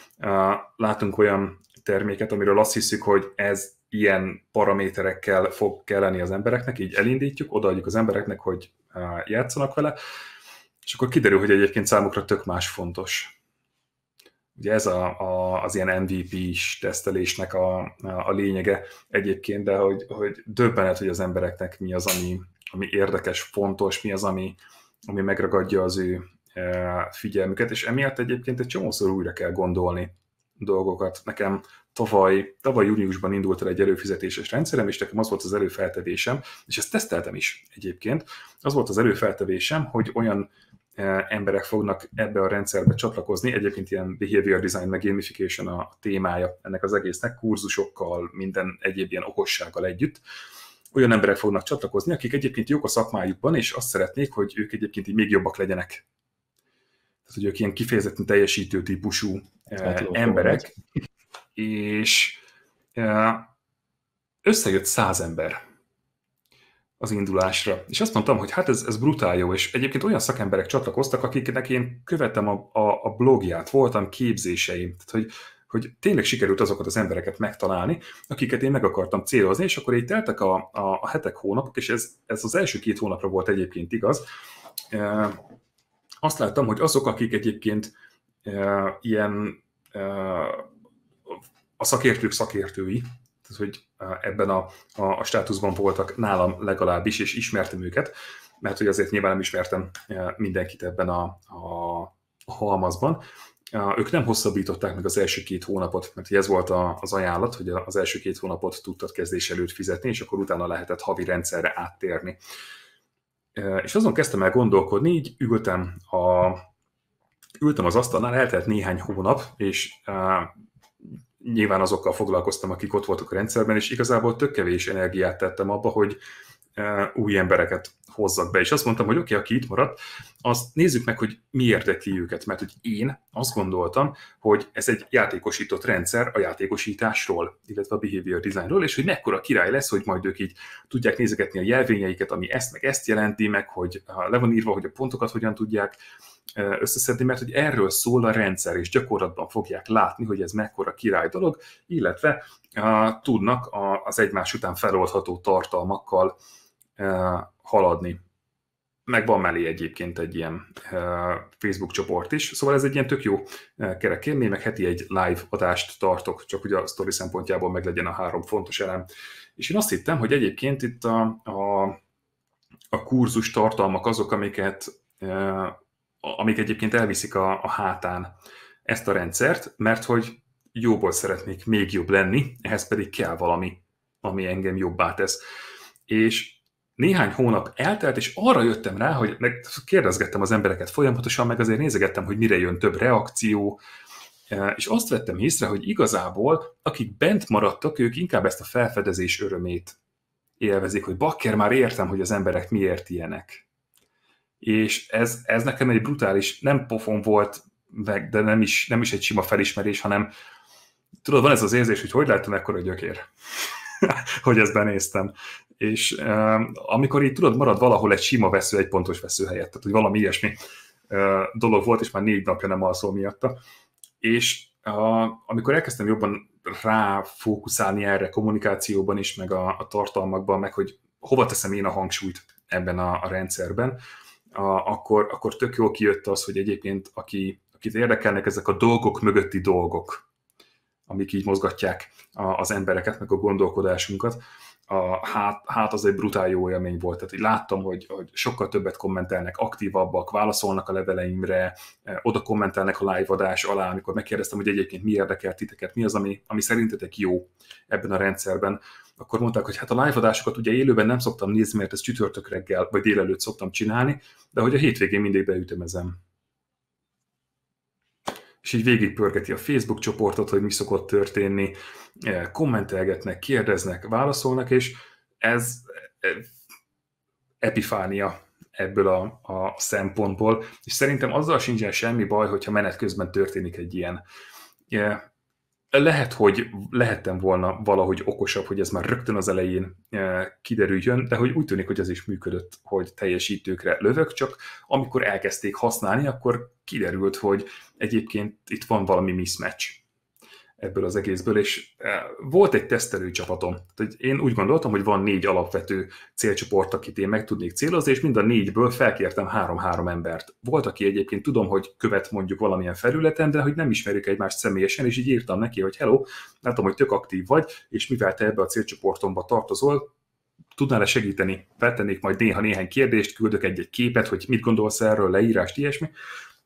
látunk olyan terméket, amiről azt hiszük, hogy ez ilyen paraméterekkel fog kelleni az embereknek, így elindítjuk, odaadjuk az embereknek, hogy játszanak vele, és akkor kiderül, hogy egyébként számukra tök más fontos. Ugye ez a, a, az ilyen MVP-s tesztelésnek a, a, a lényege egyébként, de hogy, hogy döbbenet, hogy az embereknek mi az, ami, ami érdekes, fontos, mi az, ami, ami megragadja az ő figyelmüket, és emiatt egyébként egy csomószor újra kell gondolni dolgokat. Nekem tavaly, tavaly júniusban indult el egy előfizetéses rendszerem, és nekem az volt az előfeltevésem, és ezt teszteltem is egyébként, az volt az előfeltevésem, hogy olyan e, emberek fognak ebbe a rendszerbe csatlakozni, egyébként ilyen behavior design, meg gamification a témája ennek az egésznek, kurzusokkal, minden egyéb ilyen okossággal együtt, olyan emberek fognak csatlakozni, akik egyébként jók a szakmájukban, és azt szeretnék, hogy ők egyébként így még jobbak legyenek. Tehát, hogy ők ilyen kifejezetten teljesítő típusú hát, emberek, és e, összejött száz ember az indulásra. És azt mondtam, hogy hát ez, ez brutál jó, és egyébként olyan szakemberek csatlakoztak, akiknek én követem a, a, a blogját, voltam képzéseim, tehát hogy, hogy tényleg sikerült azokat az embereket megtalálni, akiket én meg akartam célozni, és akkor így teltek a, a, a hetek, hónapok, és ez, ez az első két hónapra volt egyébként igaz. E, azt láttam, hogy azok, akik egyébként e, ilyen e, a szakértők szakértői, tehát hogy ebben a, a, a státuszban voltak nálam legalábbis, és ismertem őket, mert hogy azért nyilván nem ismertem mindenkit ebben a, a halmazban. Ők nem hosszabbították meg az első két hónapot, mert ez volt az ajánlat, hogy az első két hónapot tudtad kezdés előtt fizetni, és akkor utána lehetett havi rendszerre áttérni. És azon kezdtem el gondolkodni, így ültem, a, ültem az asztalnál, eltelt néhány hónap, és nyilván azokkal foglalkoztam, akik ott voltak a rendszerben, és igazából tök kevés energiát tettem abba, hogy e, új embereket hozzak be. És azt mondtam, hogy oké, okay, aki itt maradt, azt nézzük meg, hogy mi érdekli őket. Mert hogy én azt gondoltam, hogy ez egy játékosított rendszer a játékosításról, illetve a behavior designról, és hogy mekkora király lesz, hogy majd ők így tudják nézegetni a jelvényeiket, ami ezt meg ezt jelenti, meg hogy le van írva, hogy a pontokat hogyan tudják összeszedni, mert hogy erről szól a rendszer, és gyakorlatban fogják látni, hogy ez mekkora király dolog, illetve tudnak a, az egymás után feloldható tartalmakkal haladni. Meg van mellé egyébként egy ilyen Facebook csoport is, szóval ez egy ilyen tök jó kerek élmény, meg heti egy live adást tartok, csak ugye a sztori szempontjából meg legyen a három fontos elem. És én azt hittem, hogy egyébként itt a, a, a kurzus tartalmak azok, amiket amik egyébként elviszik a, a hátán ezt a rendszert, mert hogy jóból szeretnék még jobb lenni, ehhez pedig kell valami, ami engem jobbá tesz. És néhány hónap eltelt, és arra jöttem rá, hogy meg kérdezgettem az embereket folyamatosan, meg azért nézegettem, hogy mire jön több reakció, e, és azt vettem észre, hogy igazából akik bent maradtak, ők inkább ezt a felfedezés örömét élvezik, hogy bakker, már értem, hogy az emberek miért ilyenek és ez, ez nekem egy brutális, nem pofon volt meg, de nem is, nem is egy sima felismerés, hanem tudod, van ez az érzés, hogy hogy lehetem ekkora gyökér, hogy ezt benéztem. És amikor így tudod, marad valahol egy sima vesző, egy pontos vesző helyett, tehát hogy valami ilyesmi uh, dolog volt, és már négy napja nem alszol miatta. És uh, amikor elkezdtem jobban ráfókuszálni erre kommunikációban is, meg a, a tartalmakban, meg hogy hova teszem én a hangsúlyt ebben a, a rendszerben, a, akkor, akkor tök jól kijött az, hogy egyébként aki, akit érdekelnek ezek a dolgok mögötti dolgok, amik így mozgatják a, az embereket, meg a gondolkodásunkat, a, hát, hát az egy brutál jó élmény volt. Tehát így láttam, hogy, hogy sokkal többet kommentelnek, aktívabbak, válaszolnak a leveleimre, e, oda kommentelnek a live adás alá, amikor megkérdeztem, hogy egyébként mi érdekel titeket, mi az, ami, ami szerintetek jó ebben a rendszerben akkor mondták, hogy hát a live adásokat ugye élőben nem szoktam nézni, mert ezt csütörtök reggel vagy délelőtt szoktam csinálni, de hogy a hétvégén mindig beütemezem. És így végigpörgeti a Facebook csoportot, hogy mi szokott történni, e, kommentelgetnek, kérdeznek, válaszolnak, és ez e, epifánia ebből a, a szempontból, és szerintem azzal sincsen semmi baj, hogyha menet közben történik egy ilyen. E, lehet, hogy lehettem volna valahogy okosabb, hogy ez már rögtön az elején eh, kiderüljön, de hogy úgy tűnik, hogy ez is működött, hogy teljesítőkre lövök, csak amikor elkezdték használni, akkor kiderült, hogy egyébként itt van valami mismatch ebből az egészből, és e, volt egy tesztelő csapatom. én úgy gondoltam, hogy van négy alapvető célcsoport, akit én meg tudnék célozni, és mind a négyből felkértem három-három embert. Volt, aki egyébként tudom, hogy követ mondjuk valamilyen felületen, de hogy nem ismerjük egymást személyesen, és így írtam neki, hogy hello, látom, hogy tök aktív vagy, és mivel te ebbe a célcsoportomba tartozol, tudnál-e segíteni? Feltennék majd néha néhány kérdést, küldök egy-egy képet, hogy mit gondolsz erről, leírást, ilyesmi.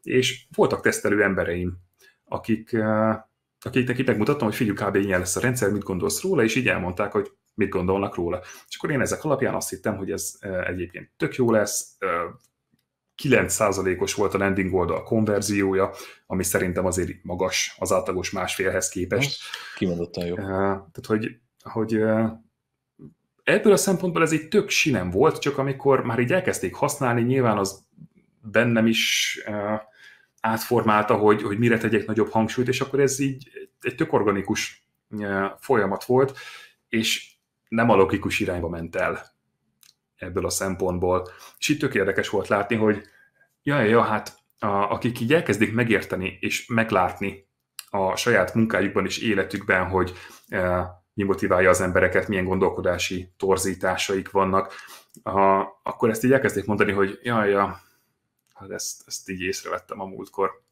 És voltak tesztelő embereim, akik e, akiknek itt megmutattam, hogy figyelj, kb. ilyen lesz a rendszer, mit gondolsz róla, és így elmondták, hogy mit gondolnak róla. És akkor én ezek alapján azt hittem, hogy ez e, egyébként tök jó lesz, 9%-os e, volt a landing oldal konverziója, ami szerintem azért magas az átlagos másfélhez képest. Kimondottan jó. E, tehát, hogy, hogy ebből a szempontból ez egy tök sinem volt, csak amikor már így elkezdték használni, nyilván az bennem is átformálta, hogy, hogy mire tegyek nagyobb hangsúlyt, és akkor ez így egy tök organikus e, folyamat volt, és nem a logikus irányba ment el ebből a szempontból. És itt tök érdekes volt látni, hogy ja, ja, hát a, akik így elkezdik megérteni és meglátni a saját munkájukban és életükben, hogy e, mi motiválja az embereket, milyen gondolkodási torzításaik vannak, a, akkor ezt így elkezdik mondani, hogy ja, ja, hát ezt, ezt így észrevettem a múltkor.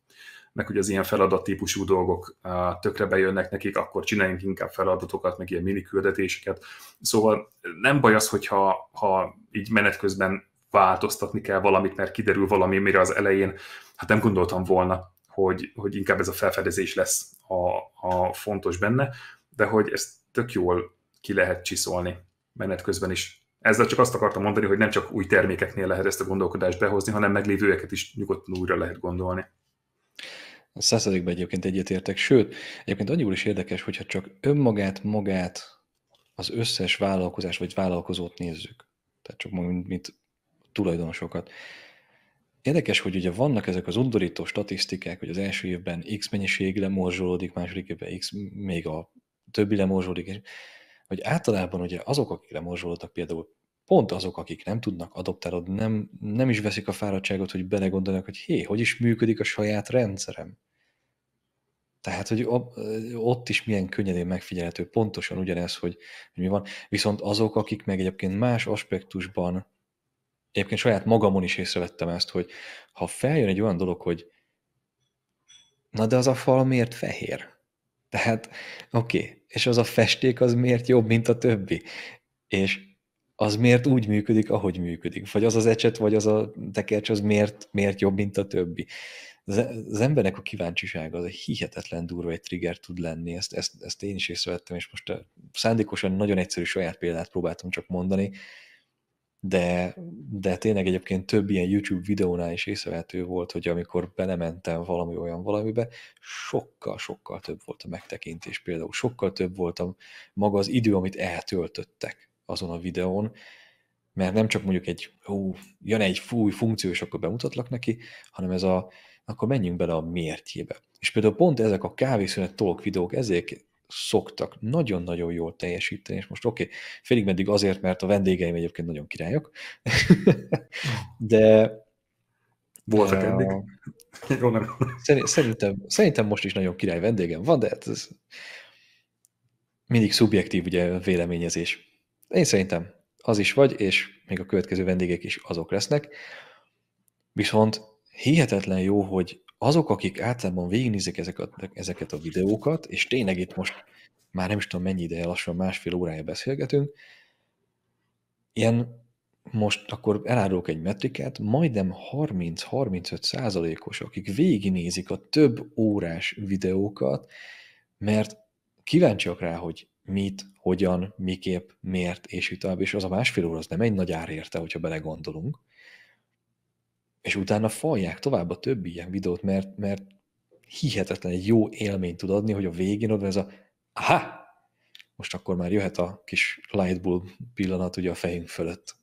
Meg ugye az ilyen feladattípusú dolgok tökre bejönnek nekik, akkor csináljunk inkább feladatokat, meg ilyen mini küldetéseket. Szóval nem baj az, hogyha ha így menet közben változtatni kell valamit, mert kiderül valami, mire az elején, hát nem gondoltam volna, hogy, hogy inkább ez a felfedezés lesz a, a fontos benne, de hogy ezt tök jól ki lehet csiszolni menet közben is. Ezzel csak azt akartam mondani, hogy nem csak új termékeknél lehet ezt a gondolkodást behozni, hanem meglévőeket is nyugodtan újra lehet gondolni.
A százszerzékben egyébként egyetértek, sőt, egyébként annyira is érdekes, hogyha csak önmagát, magát, az összes vállalkozás vagy vállalkozót nézzük, tehát csak mint, mint tulajdonosokat. Érdekes, hogy ugye vannak ezek az undorító statisztikák, hogy az első évben X mennyiség lemorzsolódik, második évben X még a többi lemorzsolódik, hogy általában ugye azok, akik lemorzsolódtak például, pont azok, akik nem tudnak adoptálódni, nem, nem is veszik a fáradtságot, hogy belegondolnak, hogy hé, hogy is működik a saját rendszerem. Tehát, hogy ott is milyen könnyedén megfigyelhető pontosan ugyanez, hogy, hogy mi van. Viszont azok, akik meg egyébként más aspektusban, egyébként saját magamon is észrevettem ezt, hogy ha feljön egy olyan dolog, hogy na de az a fal miért fehér? Tehát, oké, okay, és az a festék az miért jobb, mint a többi? És az miért úgy működik, ahogy működik? Vagy az az ecset, vagy az a tekercs, az miért, miért jobb, mint a többi? Az e-, embernek a kíváncsisága az egy hihetetlen durva egy trigger tud lenni, ezt, ezt, ezt én is észrevettem, és most szándékosan nagyon egyszerű saját példát próbáltam csak mondani, de, de tényleg egyébként több ilyen YouTube videónál is észrevehető volt, hogy amikor belementem valami olyan valamibe, sokkal-sokkal több volt a megtekintés például, sokkal több volt a, maga az idő, amit eltöltöttek azon a videón, mert nem csak mondjuk egy, ó, jön egy új funkció, és akkor bemutatlak neki, hanem ez a, akkor menjünk bele a mértjébe. És például pont ezek a kávészünet talk videók ezért szoktak nagyon-nagyon jól teljesíteni, és most oké, okay, félig meddig azért, mert a vendégeim egyébként nagyon királyok, de voltak eddig. Jó, nem. Szerintem, szerintem most is nagyon király vendégem van, de hát ez mindig szubjektív ugye véleményezés. Én szerintem az is vagy, és még a következő vendégek is azok lesznek. Viszont hihetetlen jó, hogy azok, akik általában végignézik ezeket, ezeket a videókat, és tényleg itt most már nem is tudom mennyi ideje, lassan másfél órája beszélgetünk, ilyen most akkor elárulok egy metrikát, majdnem 30-35 százalékos, akik végignézik a több órás videókat, mert kíváncsiak rá, hogy mit, hogyan, miképp, miért, és így tovább, és az a másfél óra az nem egy nagy ár érte, hogyha belegondolunk, és utána falják tovább a többi ilyen videót, mert, mert hihetetlen egy jó élményt tud adni, hogy a végén van ez a aha, most akkor már jöhet a kis lightbulb pillanat ugye a fejünk fölött.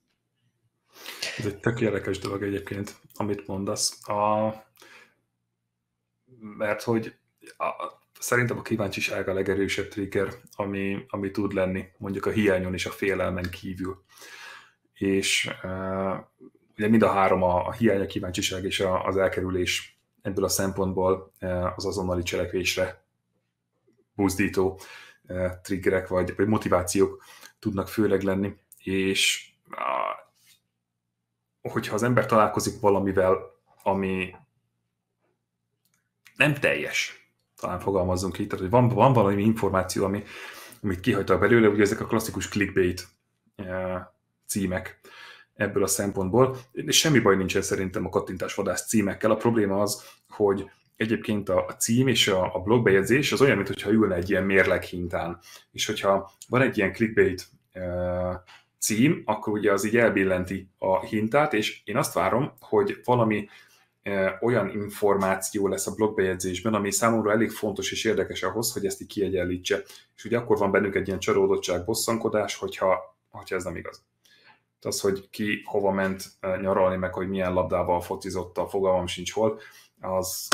Ez egy tök érdekes dolog egyébként, amit mondasz. A... Mert hogy a... szerintem a kíváncsiság a legerősebb trigger, ami, ami tud lenni mondjuk a hiányon és a félelmen kívül. És ugye mind a három a, a hiány, a kíváncsiság és a, az elkerülés ebből a szempontból e, az azonnali cselekvésre buzdító e, triggerek vagy, vagy motivációk tudnak főleg lenni, és hogyha az ember találkozik valamivel, ami nem teljes, talán fogalmazzunk így, tehát hogy van, van valami információ, ami, amit kihagyta belőle, ugye ezek a klasszikus clickbait e, címek, ebből a szempontból. És semmi baj nincsen szerintem a kattintásvadász címekkel. A probléma az, hogy egyébként a, cím és a, a blogbejegyzés az olyan, mintha ülne egy ilyen mérleghintán. És hogyha van egy ilyen clickbait cím, akkor ugye az így elbillenti a hintát, és én azt várom, hogy valami olyan információ lesz a blogbejegyzésben, ami számomra elég fontos és érdekes ahhoz, hogy ezt így kiegyenlítse. És ugye akkor van bennünk egy ilyen csalódottság, bosszankodás, hogyha, hogyha ez nem igaz az, hogy ki hova ment nyaralni, meg hogy milyen labdával focizott, a fogalmam sincs hol, az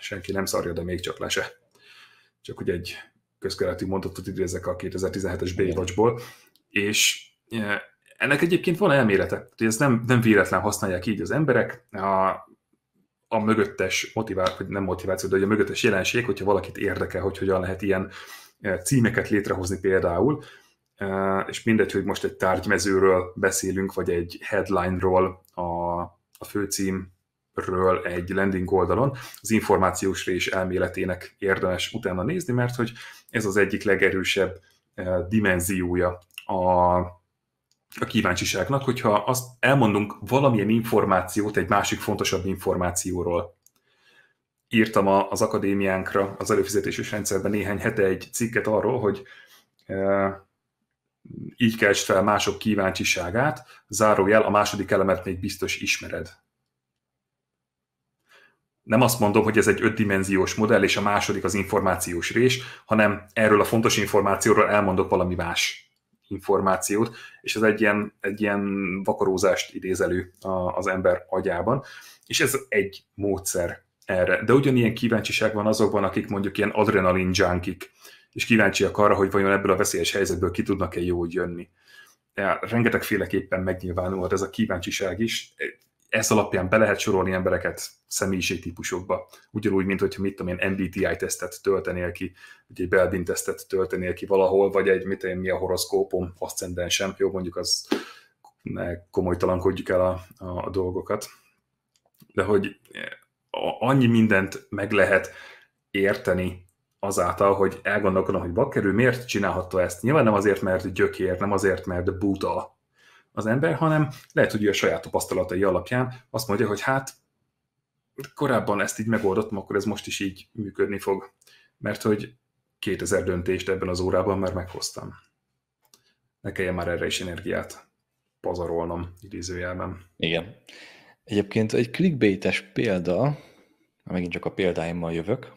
senki nem szarja, de még csak lese. Csak ugye egy közkeleti mondatot idézek a 2017-es Baywatchból, és ennek egyébként van elmélete, hogy ez nem, nem véletlen használják így az emberek, a, a mögöttes motivál, vagy nem motiváció, de a mögöttes jelenség, hogyha valakit érdekel, hogy hogyan lehet ilyen címeket létrehozni például, és mindegy, hogy most egy tárgymezőről beszélünk, vagy egy headline-ról a, a főcím ről egy landing oldalon, az információs rés elméletének érdemes utána nézni, mert hogy ez az egyik legerősebb dimenziója a, a kíváncsiságnak, hogyha azt elmondunk valamilyen információt egy másik fontosabb információról. Írtam a, az akadémiánkra, az előfizetéses rendszerben néhány hete egy cikket arról, hogy így keresd fel mások kíváncsiságát, zárójel, a második elemet még biztos ismered. Nem azt mondom, hogy ez egy ötdimenziós modell, és a második az információs rés, hanem erről a fontos információról elmondok valami más információt, és ez egy ilyen, egy ilyen vakarózást idéz elő az ember agyában, és ez egy módszer erre. De ugyanilyen kíváncsiság van azokban, akik mondjuk ilyen adrenalin junkik, és kíváncsiak arra, hogy vajon ebből a veszélyes helyzetből ki tudnak-e jól jönni. De rengetegféleképpen megnyilvánulhat ez a kíváncsiság is. Ez alapján be lehet sorolni embereket személyiségtípusokba. Ugyanúgy, mint hogyha mit tudom én, MBTI-tesztet töltenél ki, vagy egy Belbin-tesztet töltenél ki valahol, vagy egy, mit én, mi a horoszkópom, sem. jó, mondjuk az ne komolytalankodjuk el a, a, a dolgokat. De hogy eh, annyi mindent meg lehet érteni azáltal, hogy elgondolkodom, hogy Bakker miért csinálhatta ezt. Nyilván nem azért, mert gyökér, nem azért, mert buta az ember, hanem lehet, hogy ő a saját tapasztalatai alapján azt mondja, hogy hát korábban ezt így megoldottam, akkor ez most is így működni fog. Mert hogy 2000 döntést ebben az órában már meghoztam. Ne kelljen már erre is energiát pazarolnom idézőjelben.
Igen. Egyébként egy clickbaites példa, megint csak a példáimmal jövök,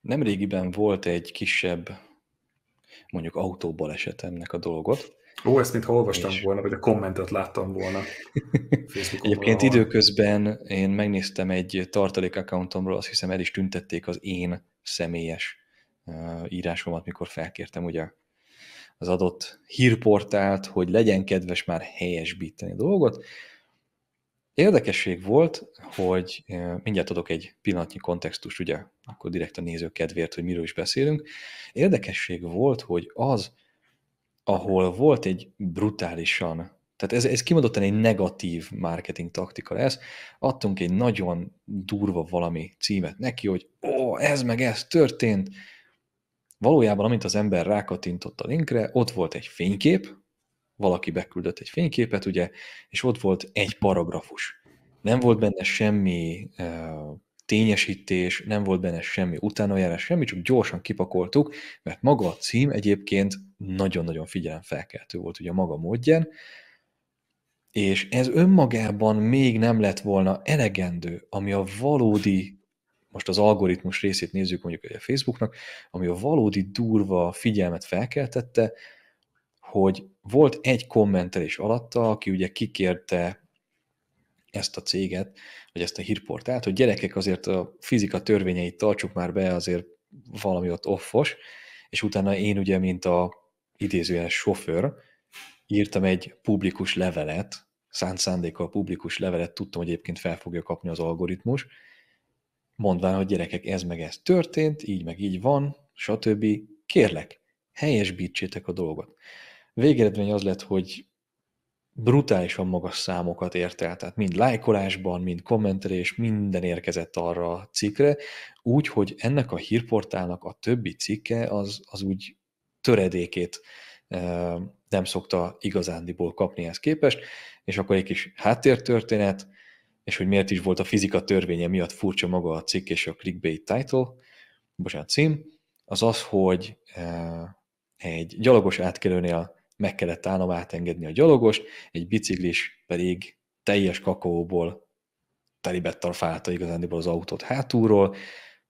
Nemrégiben volt egy kisebb, mondjuk
autóbalesetemnek a dolgot. Ó, ezt mintha olvastam és... volna, vagy a kommentet láttam volna. Egyébként
időközben én megnéztem egy tartalék accountomról, azt hiszem el is tüntették az én személyes írásomat, mikor felkértem ugye az adott hírportált, hogy legyen kedves már helyesbíteni a dolgot, Érdekesség volt, hogy mindjárt adok egy pillanatnyi kontextust, ugye, akkor direkt a néző kedvéért, hogy miről is beszélünk. Érdekesség volt, hogy az, ahol volt egy brutálisan, tehát ez, ez kimondottan egy negatív marketing taktika lesz, adtunk egy nagyon durva valami címet neki, hogy ó, ez meg ez történt. Valójában, amint az ember rákatintott a linkre, ott volt egy fénykép, valaki beküldött egy fényképet, ugye, és ott volt egy paragrafus. Nem volt benne semmi uh, tényesítés, nem volt benne semmi utánajárás, semmi, csak gyorsan kipakoltuk, mert maga a cím egyébként nagyon-nagyon figyelemfelkeltő volt ugye a maga módján, és ez önmagában még nem lett volna elegendő, ami a valódi, most az algoritmus részét nézzük mondjuk a Facebooknak, ami a valódi durva figyelmet felkeltette, hogy volt egy kommentelés alatta, aki ugye kikérte ezt a céget, vagy ezt a hírportát, hogy gyerekek azért a fizika törvényeit tartsuk már be, azért valami ott offos, és utána én ugye, mint a idézően sofőr, írtam egy publikus levelet, szánt szándékkal publikus levelet, tudtam, hogy egyébként fel fogja kapni az algoritmus, mondván, hogy gyerekek, ez meg ez történt, így meg így van, stb. Kérlek, helyesbítsétek a dolgot végeredmény az lett, hogy brutálisan magas számokat ért el, tehát mind lájkolásban, mind kommentelés, minden érkezett arra a cikkre, úgy, hogy ennek a hírportálnak a többi cikke az, az úgy töredékét nem szokta igazándiból kapni ezt képest, és akkor egy kis háttértörténet, és hogy miért is volt a fizika törvénye miatt furcsa maga a cikk és a clickbait title, bocsánat, cím, az az, hogy egy gyalogos átkelőnél meg kellett állnom átengedni a gyalogost, egy biciklis pedig teljes kakaóból telibe tarfálta igazándiból az autót hátulról,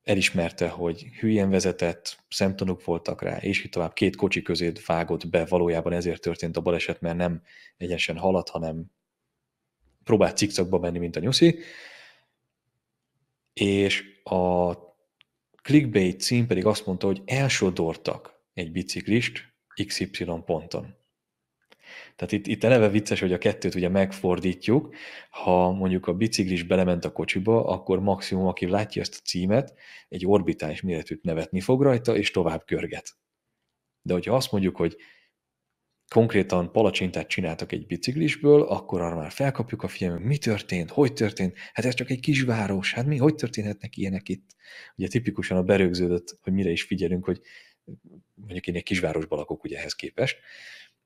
elismerte, hogy hülyen vezetett, szemtanúk voltak rá, és így tovább két kocsi közé vágott be, valójában ezért történt a baleset, mert nem egyenesen haladt, hanem próbált cikcakba menni, mint a nyuszi, és a clickbait cím pedig azt mondta, hogy elsodortak egy biciklist XY ponton. Tehát itt, itt eleve vicces, hogy a kettőt ugye megfordítjuk, ha mondjuk a biciklis belement a kocsiba, akkor maximum, aki látja ezt a címet, egy orbitális méretűt nevetni fog rajta, és tovább görget. De hogyha azt mondjuk, hogy konkrétan palacsintát csináltak egy biciklisből, akkor arra már felkapjuk a figyelmet, mi történt, hogy történt, hát ez csak egy kisváros, hát mi, hogy történhetnek ilyenek itt? Ugye tipikusan a berögződött, hogy mire is figyelünk, hogy mondjuk én egy kisvárosban lakok ugye ehhez képest,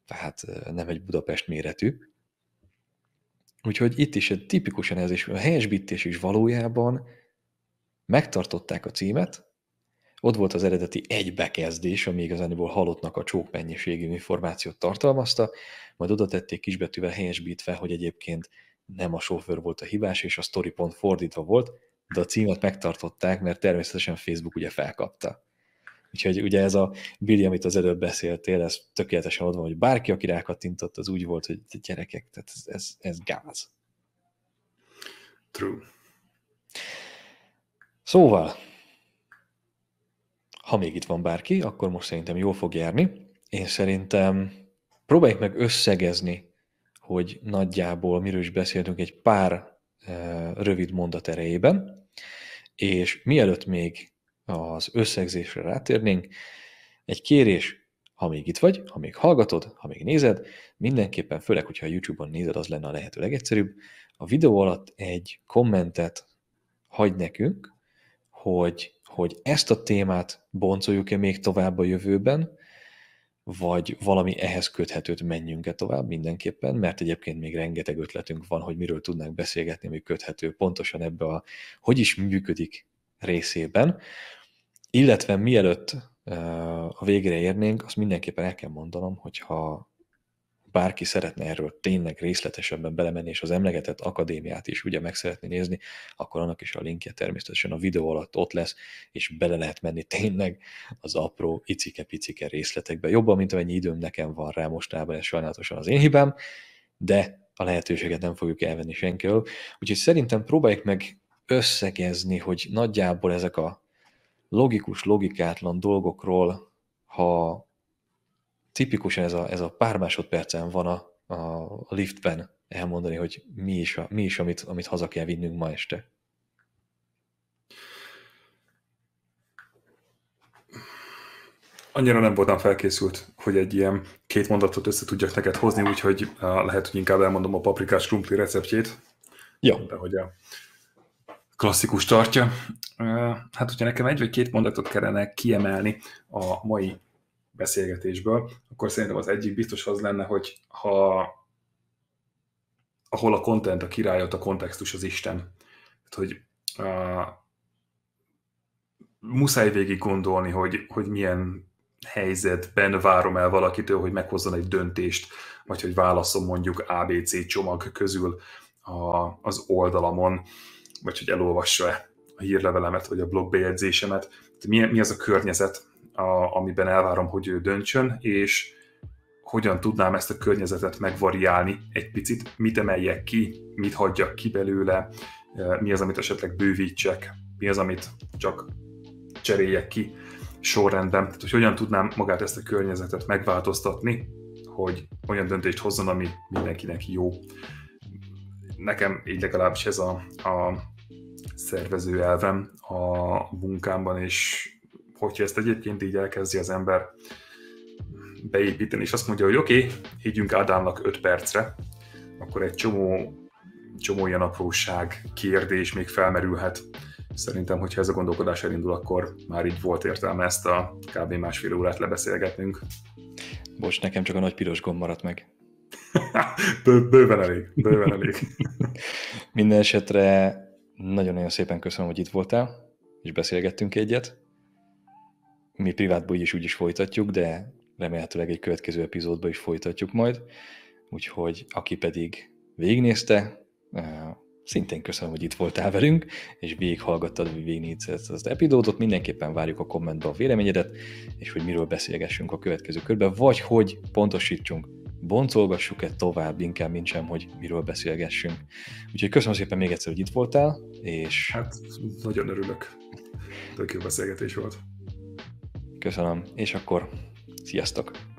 tehát nem egy Budapest méretű. Úgyhogy itt is egy tipikusan ez, is, a helyesbítés is valójában megtartották a címet, ott volt az eredeti egy bekezdés, ami igazániból halottnak a csók mennyiségű információt tartalmazta, majd oda tették kisbetűvel helyesbítve, hogy egyébként nem a sofőr volt a hibás, és a story pont fordítva volt, de a címet megtartották, mert természetesen Facebook ugye felkapta. Úgyhogy ugye ez a Billy, amit az előbb beszéltél, ez tökéletesen ott van, hogy bárki, aki rákattintott, az úgy volt, hogy gyerekek, tehát ez, ez, ez gáz. True. Szóval, ha még itt van bárki, akkor most szerintem jól fog járni. Én szerintem próbáljuk meg összegezni, hogy nagyjából miről is beszéltünk egy pár eh, rövid mondat erejében, és mielőtt még az összegzésre rátérnénk, egy kérés, ha még itt vagy, ha még hallgatod, ha még nézed, mindenképpen, főleg, hogyha a YouTube-on nézed, az lenne a lehető legegyszerűbb, a videó alatt egy kommentet hagy nekünk, hogy, hogy ezt a témát boncoljuk-e még tovább a jövőben, vagy valami ehhez köthetőt menjünk-e tovább mindenképpen, mert egyébként még rengeteg ötletünk van, hogy miről tudnánk beszélgetni, ami köthető pontosan ebbe a hogy is működik részében. Illetve mielőtt a végére érnénk, azt mindenképpen el kell mondanom, hogyha bárki szeretne erről tényleg részletesebben belemenni, és az emlegetett akadémiát is ugye meg szeretné nézni, akkor annak is a linkje természetesen a videó alatt ott lesz, és bele lehet menni tényleg az apró icike-picike részletekbe. Jobban, mint amennyi időm nekem van rá mostában, ez sajnálatosan az én hibám, de a lehetőséget nem fogjuk elvenni senkiről. Úgyhogy szerintem próbáljuk meg összegezni, hogy nagyjából ezek a logikus, logikátlan dolgokról, ha tipikusan ez a, ez a pár másodpercen van a, a liftben elmondani, hogy mi is, a, mi is amit, amit haza kell vinnünk ma este.
Annyira nem voltam felkészült, hogy egy ilyen két mondatot össze tudjak neked hozni, úgyhogy eh, lehet, hogy inkább elmondom a paprikás krumpli receptjét. Ja. De hogy a, klasszikus tartja. Hát, hogyha nekem egy vagy két mondatot kellene kiemelni a mai beszélgetésből, akkor szerintem az egyik biztos az lenne, hogy ha ahol a content a király, ott a kontextus az Isten. Hát, hogy uh, muszáj végig gondolni, hogy, hogy milyen helyzetben várom el valakitől, hogy meghozzon egy döntést, vagy hogy válaszom mondjuk ABC csomag közül a, az oldalamon vagy hogy elolvassa-e a hírlevelemet, vagy a blogbejegyzésemet. Mi, mi az a környezet, a, amiben elvárom, hogy ő döntsön, és hogyan tudnám ezt a környezetet megvariálni egy picit, mit emeljek ki, mit hagyjak ki belőle, e, mi az, amit esetleg bővítsek, mi az, amit csak cseréljek ki sorrendben. Tehát, hogy hogyan tudnám magát ezt a környezetet megváltoztatni, hogy olyan döntést hozzon, ami mindenkinek jó. Nekem így legalábbis ez a, a szervező elvem a munkámban, és hogyha ezt egyébként így elkezdi az ember beépíteni, és azt mondja, hogy oké, okay, higgyünk Ádámnak 5 percre, akkor egy csomó, csomó ilyen apróság, kérdés még felmerülhet. Szerintem, hogyha ez a gondolkodás elindul, akkor már így volt értelme ezt a kb. másfél órát lebeszélgetnünk. Bocs, nekem csak a nagy piros gomb maradt meg. bőven elég, bőven elég.
Minden esetre nagyon-nagyon szépen köszönöm, hogy itt voltál, és beszélgettünk egyet. Mi privátból is úgy is folytatjuk, de remélhetőleg egy következő epizódban is folytatjuk majd. Úgyhogy aki pedig végignézte, eh, szintén köszönöm, hogy itt voltál velünk, és végighallgattad, végignézted az epizódot. Mindenképpen várjuk a kommentbe a véleményedet, és hogy miről beszélgessünk a következő körben, vagy hogy pontosítsunk boncolgassuk-e tovább, inkább mint sem, hogy miről beszélgessünk. Úgyhogy köszönöm szépen még egyszer, hogy itt voltál, és... Hát, nagyon örülök. Tök jó beszélgetés volt. Köszönöm, és akkor sziasztok!